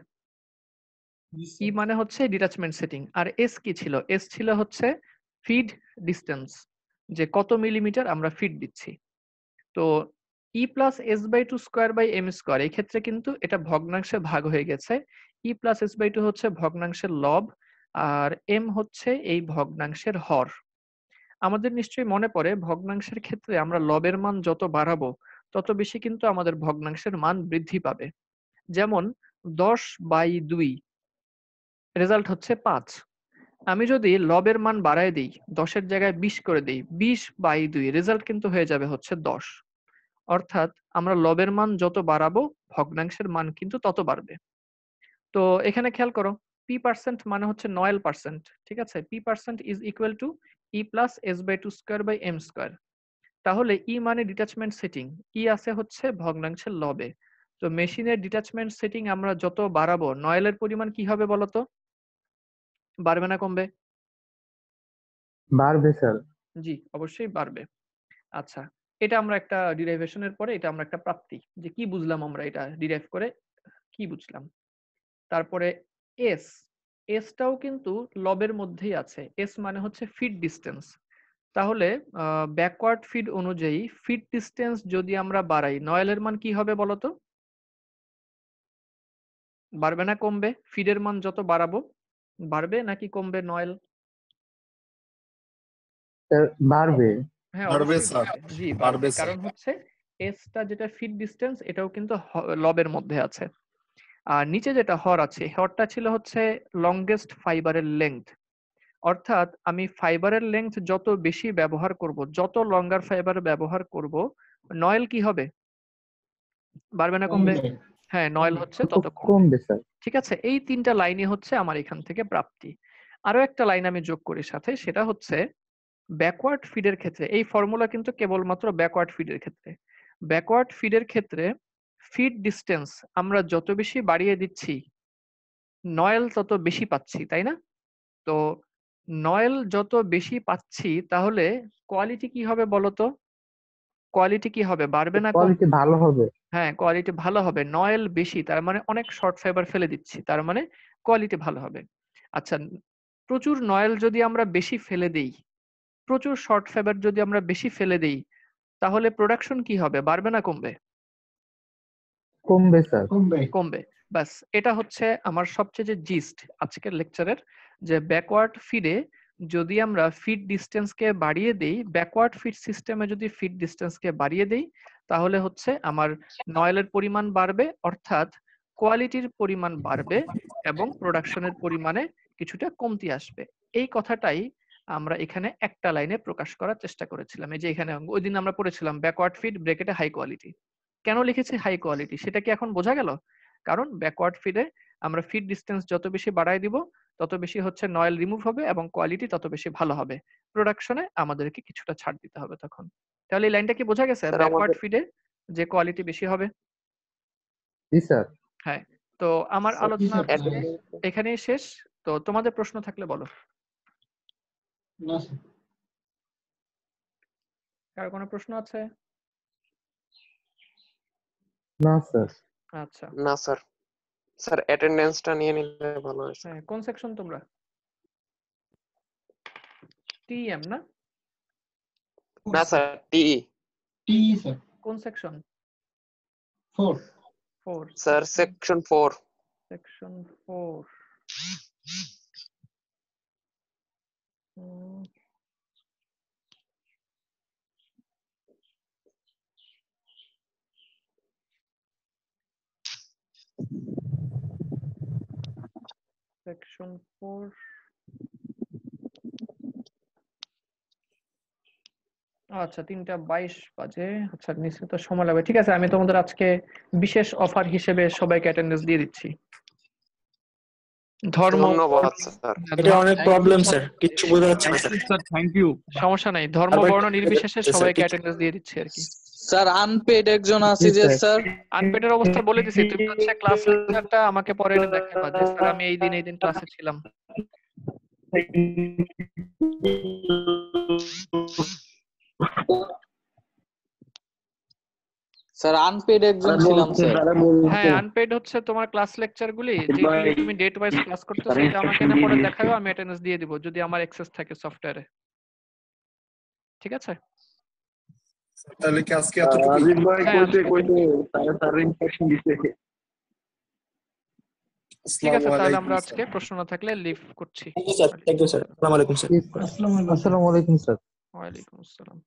ই মানে হচ্ছে ডিটাচমেন্ট সেটিং আর এস কি ছিল এস ছিল হচ্ছে ফিড ডিস্টেন্স যে কত মিলিমিটার আমরা ফিড দিচ্ছি তো E plus S by two square by M square এই ক্ষেত্রে কিন্তু এটা ভগ্নাংশে ভাগ হয়ে গেছে E plus S by two হচ্ছে ভগ্নাংশের লব আর এম হচ্ছে এই ভগ্নাংশের হর আমাদের নিশ্চয়ই মনে পড়ে ভগ্নাংশের ক্ষেত্রে আমরা লবের মান যত বাড়াবো তত বেশি কিন্তু আমাদের ভগ্নাংশের মান বৃদ্ধি পাবে যেমন দশ বাই দুই রেজাল্ট হচ্ছে পাঁচ আমি যদি লবের মান বাড়ায় দিই দশের জায়গায় বিশ করে দিই বিশ বাই দুই রেজাল্ট কিন্তু হয়ে যাবে হচ্ছে দশ অর্থাৎ আমরা লবের মান যত বাড়াবো ভগ্নাংশের মান কিন্তু তত বাড়বে তো এখানে খেয়াল করো পি পার্সেন্ট মানে হচ্ছে নয়েল পার্সেন্ট ঠিক আছে P percent is equal to E plus S by two square by M square তাহলে ই e মানে ডিটাচমেন্ট সেটিং ই আছে হচ্ছে ভগ্নাংশের লবে তো মেশিনের ডিটাচমেন্ট সেটিং আমরা যত বাড়াবো নয়েলের পরিমাণ কি হবে বলতো বাড়বে না কমবে বাড়বে স্যার জি অবশ্যই বাড়বে আচ্ছা এটা আমরা একটা ডিরাইভেশনের পরে এটা আমরা একটা প্রাপ্তি যে কি বুঝলাম আমরা এটা ডিরাইভ করে কি বুঝলাম তারপরে এস এসটাও কিন্তু লবের মধ্যেই আছে এস মানে হচ্ছে ফিট ডিস্টেন্স তাহলে ব্যাকওয়ার্ড ফিড অনুযায়ী ফিড ডিস্টেন্স যদি আমরা বাড়াই নয়েলের মান কি হবে বলতো বাড়বে না কমবে ফিডের মান যত বাড়াবো বাড়বে নাকি কমবে নয়েল বাড়বে হ্যাঁ কারণ হচ্ছে এসটা যেটা ফিড ডিস্টেন্স এটাও কিন্তু লবের মধ্যে আছে আর নিচে যেটা হর আছে হরটা ছিল হচ্ছে লংগেস্ট ফাইবারের লেন্থ অর্থাৎ আমি ফাইবারের লেন্থ যত বেশি ব্যবহার করব যত লঙ্গার ফাইবার ব্যবহার করব নয়েল কি হবে বাড়বে না কমবে হ্যাঁ নয়েল হচ্ছে তত কমবে স্যার ঠিক আছে এই তিনটা লাইনই হচ্ছে আমার এখান থেকে প্রাপ্তি আরো একটা লাইন আমি যোগ করি সাথে সেটা হচ্ছে ব্যাকওয়ার্ড ফিডের ক্ষেত্রে এই ফর্মুলা কিন্তু কেবলমাত্র ব্যাকওয়ার্ড ফিডের ক্ষেত্রে ব্যাকওয়ার্ড ফিডের ক্ষেত্রে ফিড ডিস্টেন্স আমরা যত বেশি বাড়িয়ে দিচ্ছি নয়েল তত বেশি পাচ্ছি তাই না তো নয়েল যত বেশি পাচ্ছি তাহলে কোয়ালিটি কি হবে বলতো কোয়ালিটি কি হবে বাড়বে না কোয়ালিটি ভালো হবে হ্যাঁ কোয়ালিটি ভালো হবে নয়েল বেশি তার মানে অনেক শর্ট ফাইবার ফেলে দিচ্ছি তার মানে কোয়ালিটি ভালো হবে আচ্ছা প্রচুর নয়েল যদি আমরা বেশি ফেলে দেই প্রচুর শর্ট ফাইবার যদি আমরা বেশি ফেলে দেই তাহলে প্রোডাকশন কি হবে বাড়বে না কমবে কমবে স্যার কমবে কমবে বাস এটা হচ্ছে আমার সবচেয়ে যে জিস্ট আজকের লেকচারের যে ব্যাকওয়ার্ড ফিডে যদি আমরা ফিড ডিস্টেন্সকে বাড়িয়ে দেই ব্যাকওয়ার্ড ফিড সিস্টেমে যদি ফিড ডিস্টেন্সকে বাড়িয়ে দেই তাহলে হচ্ছে আমার নয়েলের পরিমাণ বাড়বে অর্থাৎ কোয়ালিটির পরিমাণ বাড়বে এবং প্রোডাকশনের পরিমাণে কিছুটা কমতি আসবে এই কথাটাই আমরা এখানে একটা লাইনে প্রকাশ করার চেষ্টা করেছিলাম এই যে এখানে ওই দিন আমরা পড়েছিলাম ব্যাকওয়ার্ড ফিড ব্রেকেটে হাই কোয়ালিটি কেন লিখেছি হাই কোয়ালিটি সেটা কি এখন বোঝা গেল কারণ ব্যাকওয়ার্ড ফিডে আমরা ফিড ডিস্টেন্স যত বেশি বাড়ায় দিব তত বেশি হচ্ছে নয়েল রিমুভ হবে এবং কোয়ালিটি তত বেশি ভালো হবে প্রোডাকশনে আমাদেরকে কিছুটা ছাড় দিতে হবে তখন তাহলে এই লাইনটা কি বোঝা গেছে ব্যাকওয়ার্ড ফিডে যে কোয়ালিটি বেশি হবে জি স্যার হ্যাঁ তো আমার আলোচনা এখানেই শেষ তো তোমাদের প্রশ্ন থাকলে বলো কারো কোনো প্রশ্ন আছে না স্যার আচ্ছা না স্যার স্যার অ্যাটেনডেন্সটা নিয়ে নিলে ভালো হয় হ্যাঁ কোন সেকশন তোমরা টিএম না না স্যার টিই টিই স্যার কোন section 4 4 sir section 4 section 4 section 4 আচ্ছা তিনটা বাইশ বাজে আচ্ছা নিশ্চিত সময় লাগবে ঠিক আছে আমি তোমাদের আজকে বিশেষ অফার হিসেবে সবাইকে অ্যাটেন্ডেন্স দিয়ে দিচ্ছি ধর্ম এটা অনেক প্রবলেম স্যার কিছু বোঝা যাচ্ছে না স্যার থ্যাংক ইউ সমস্যা নাই ধর্ম বর্ণ নির্বিশেষে সবাইকে অ্যাটেন্ডেন্স দিয়ে দিচ্ছি আর কি স্যার আনপেড একজন আছে যে স্যার আনপেডের অবস্থা বলে দিছি তুমি হচ্ছে ক্লাস লিডারটা আমাকে পরে দেখতে যে স্যার আমি এই দিন এই দিন ক্লাসে ছিলাম স্যার আনপেড একজন ছিলাম স্যার হ্যাঁ আনপেড হচ্ছে তোমার ক্লাস লেকচার গুলি যেগুলো তুমি ডেট ওয়াইজ ক্লাস করতেছো সেটা আমাকে না পরে দেখাবে আমি অ্যাটেন্ডেন্স দিয়ে দিব যদি আমার অ্যাক্সেস থাকে সফটওয়্যারে ঠিক আছে তাহলে কি আজকে এতটুকু আজিব ভাই হ্যাঁ, কইতে কইতে তার ইনফেকশন দিতে ঠিক আছে তাহলে আমরা আজকে প্রশ্ন না থাকলে লিভ করছি thank you sir thank you sir আসসালামু আলাইকুম স্যার আসসালামু আলাইকুম স্যার ওয়া আলাইকুম আসসালাম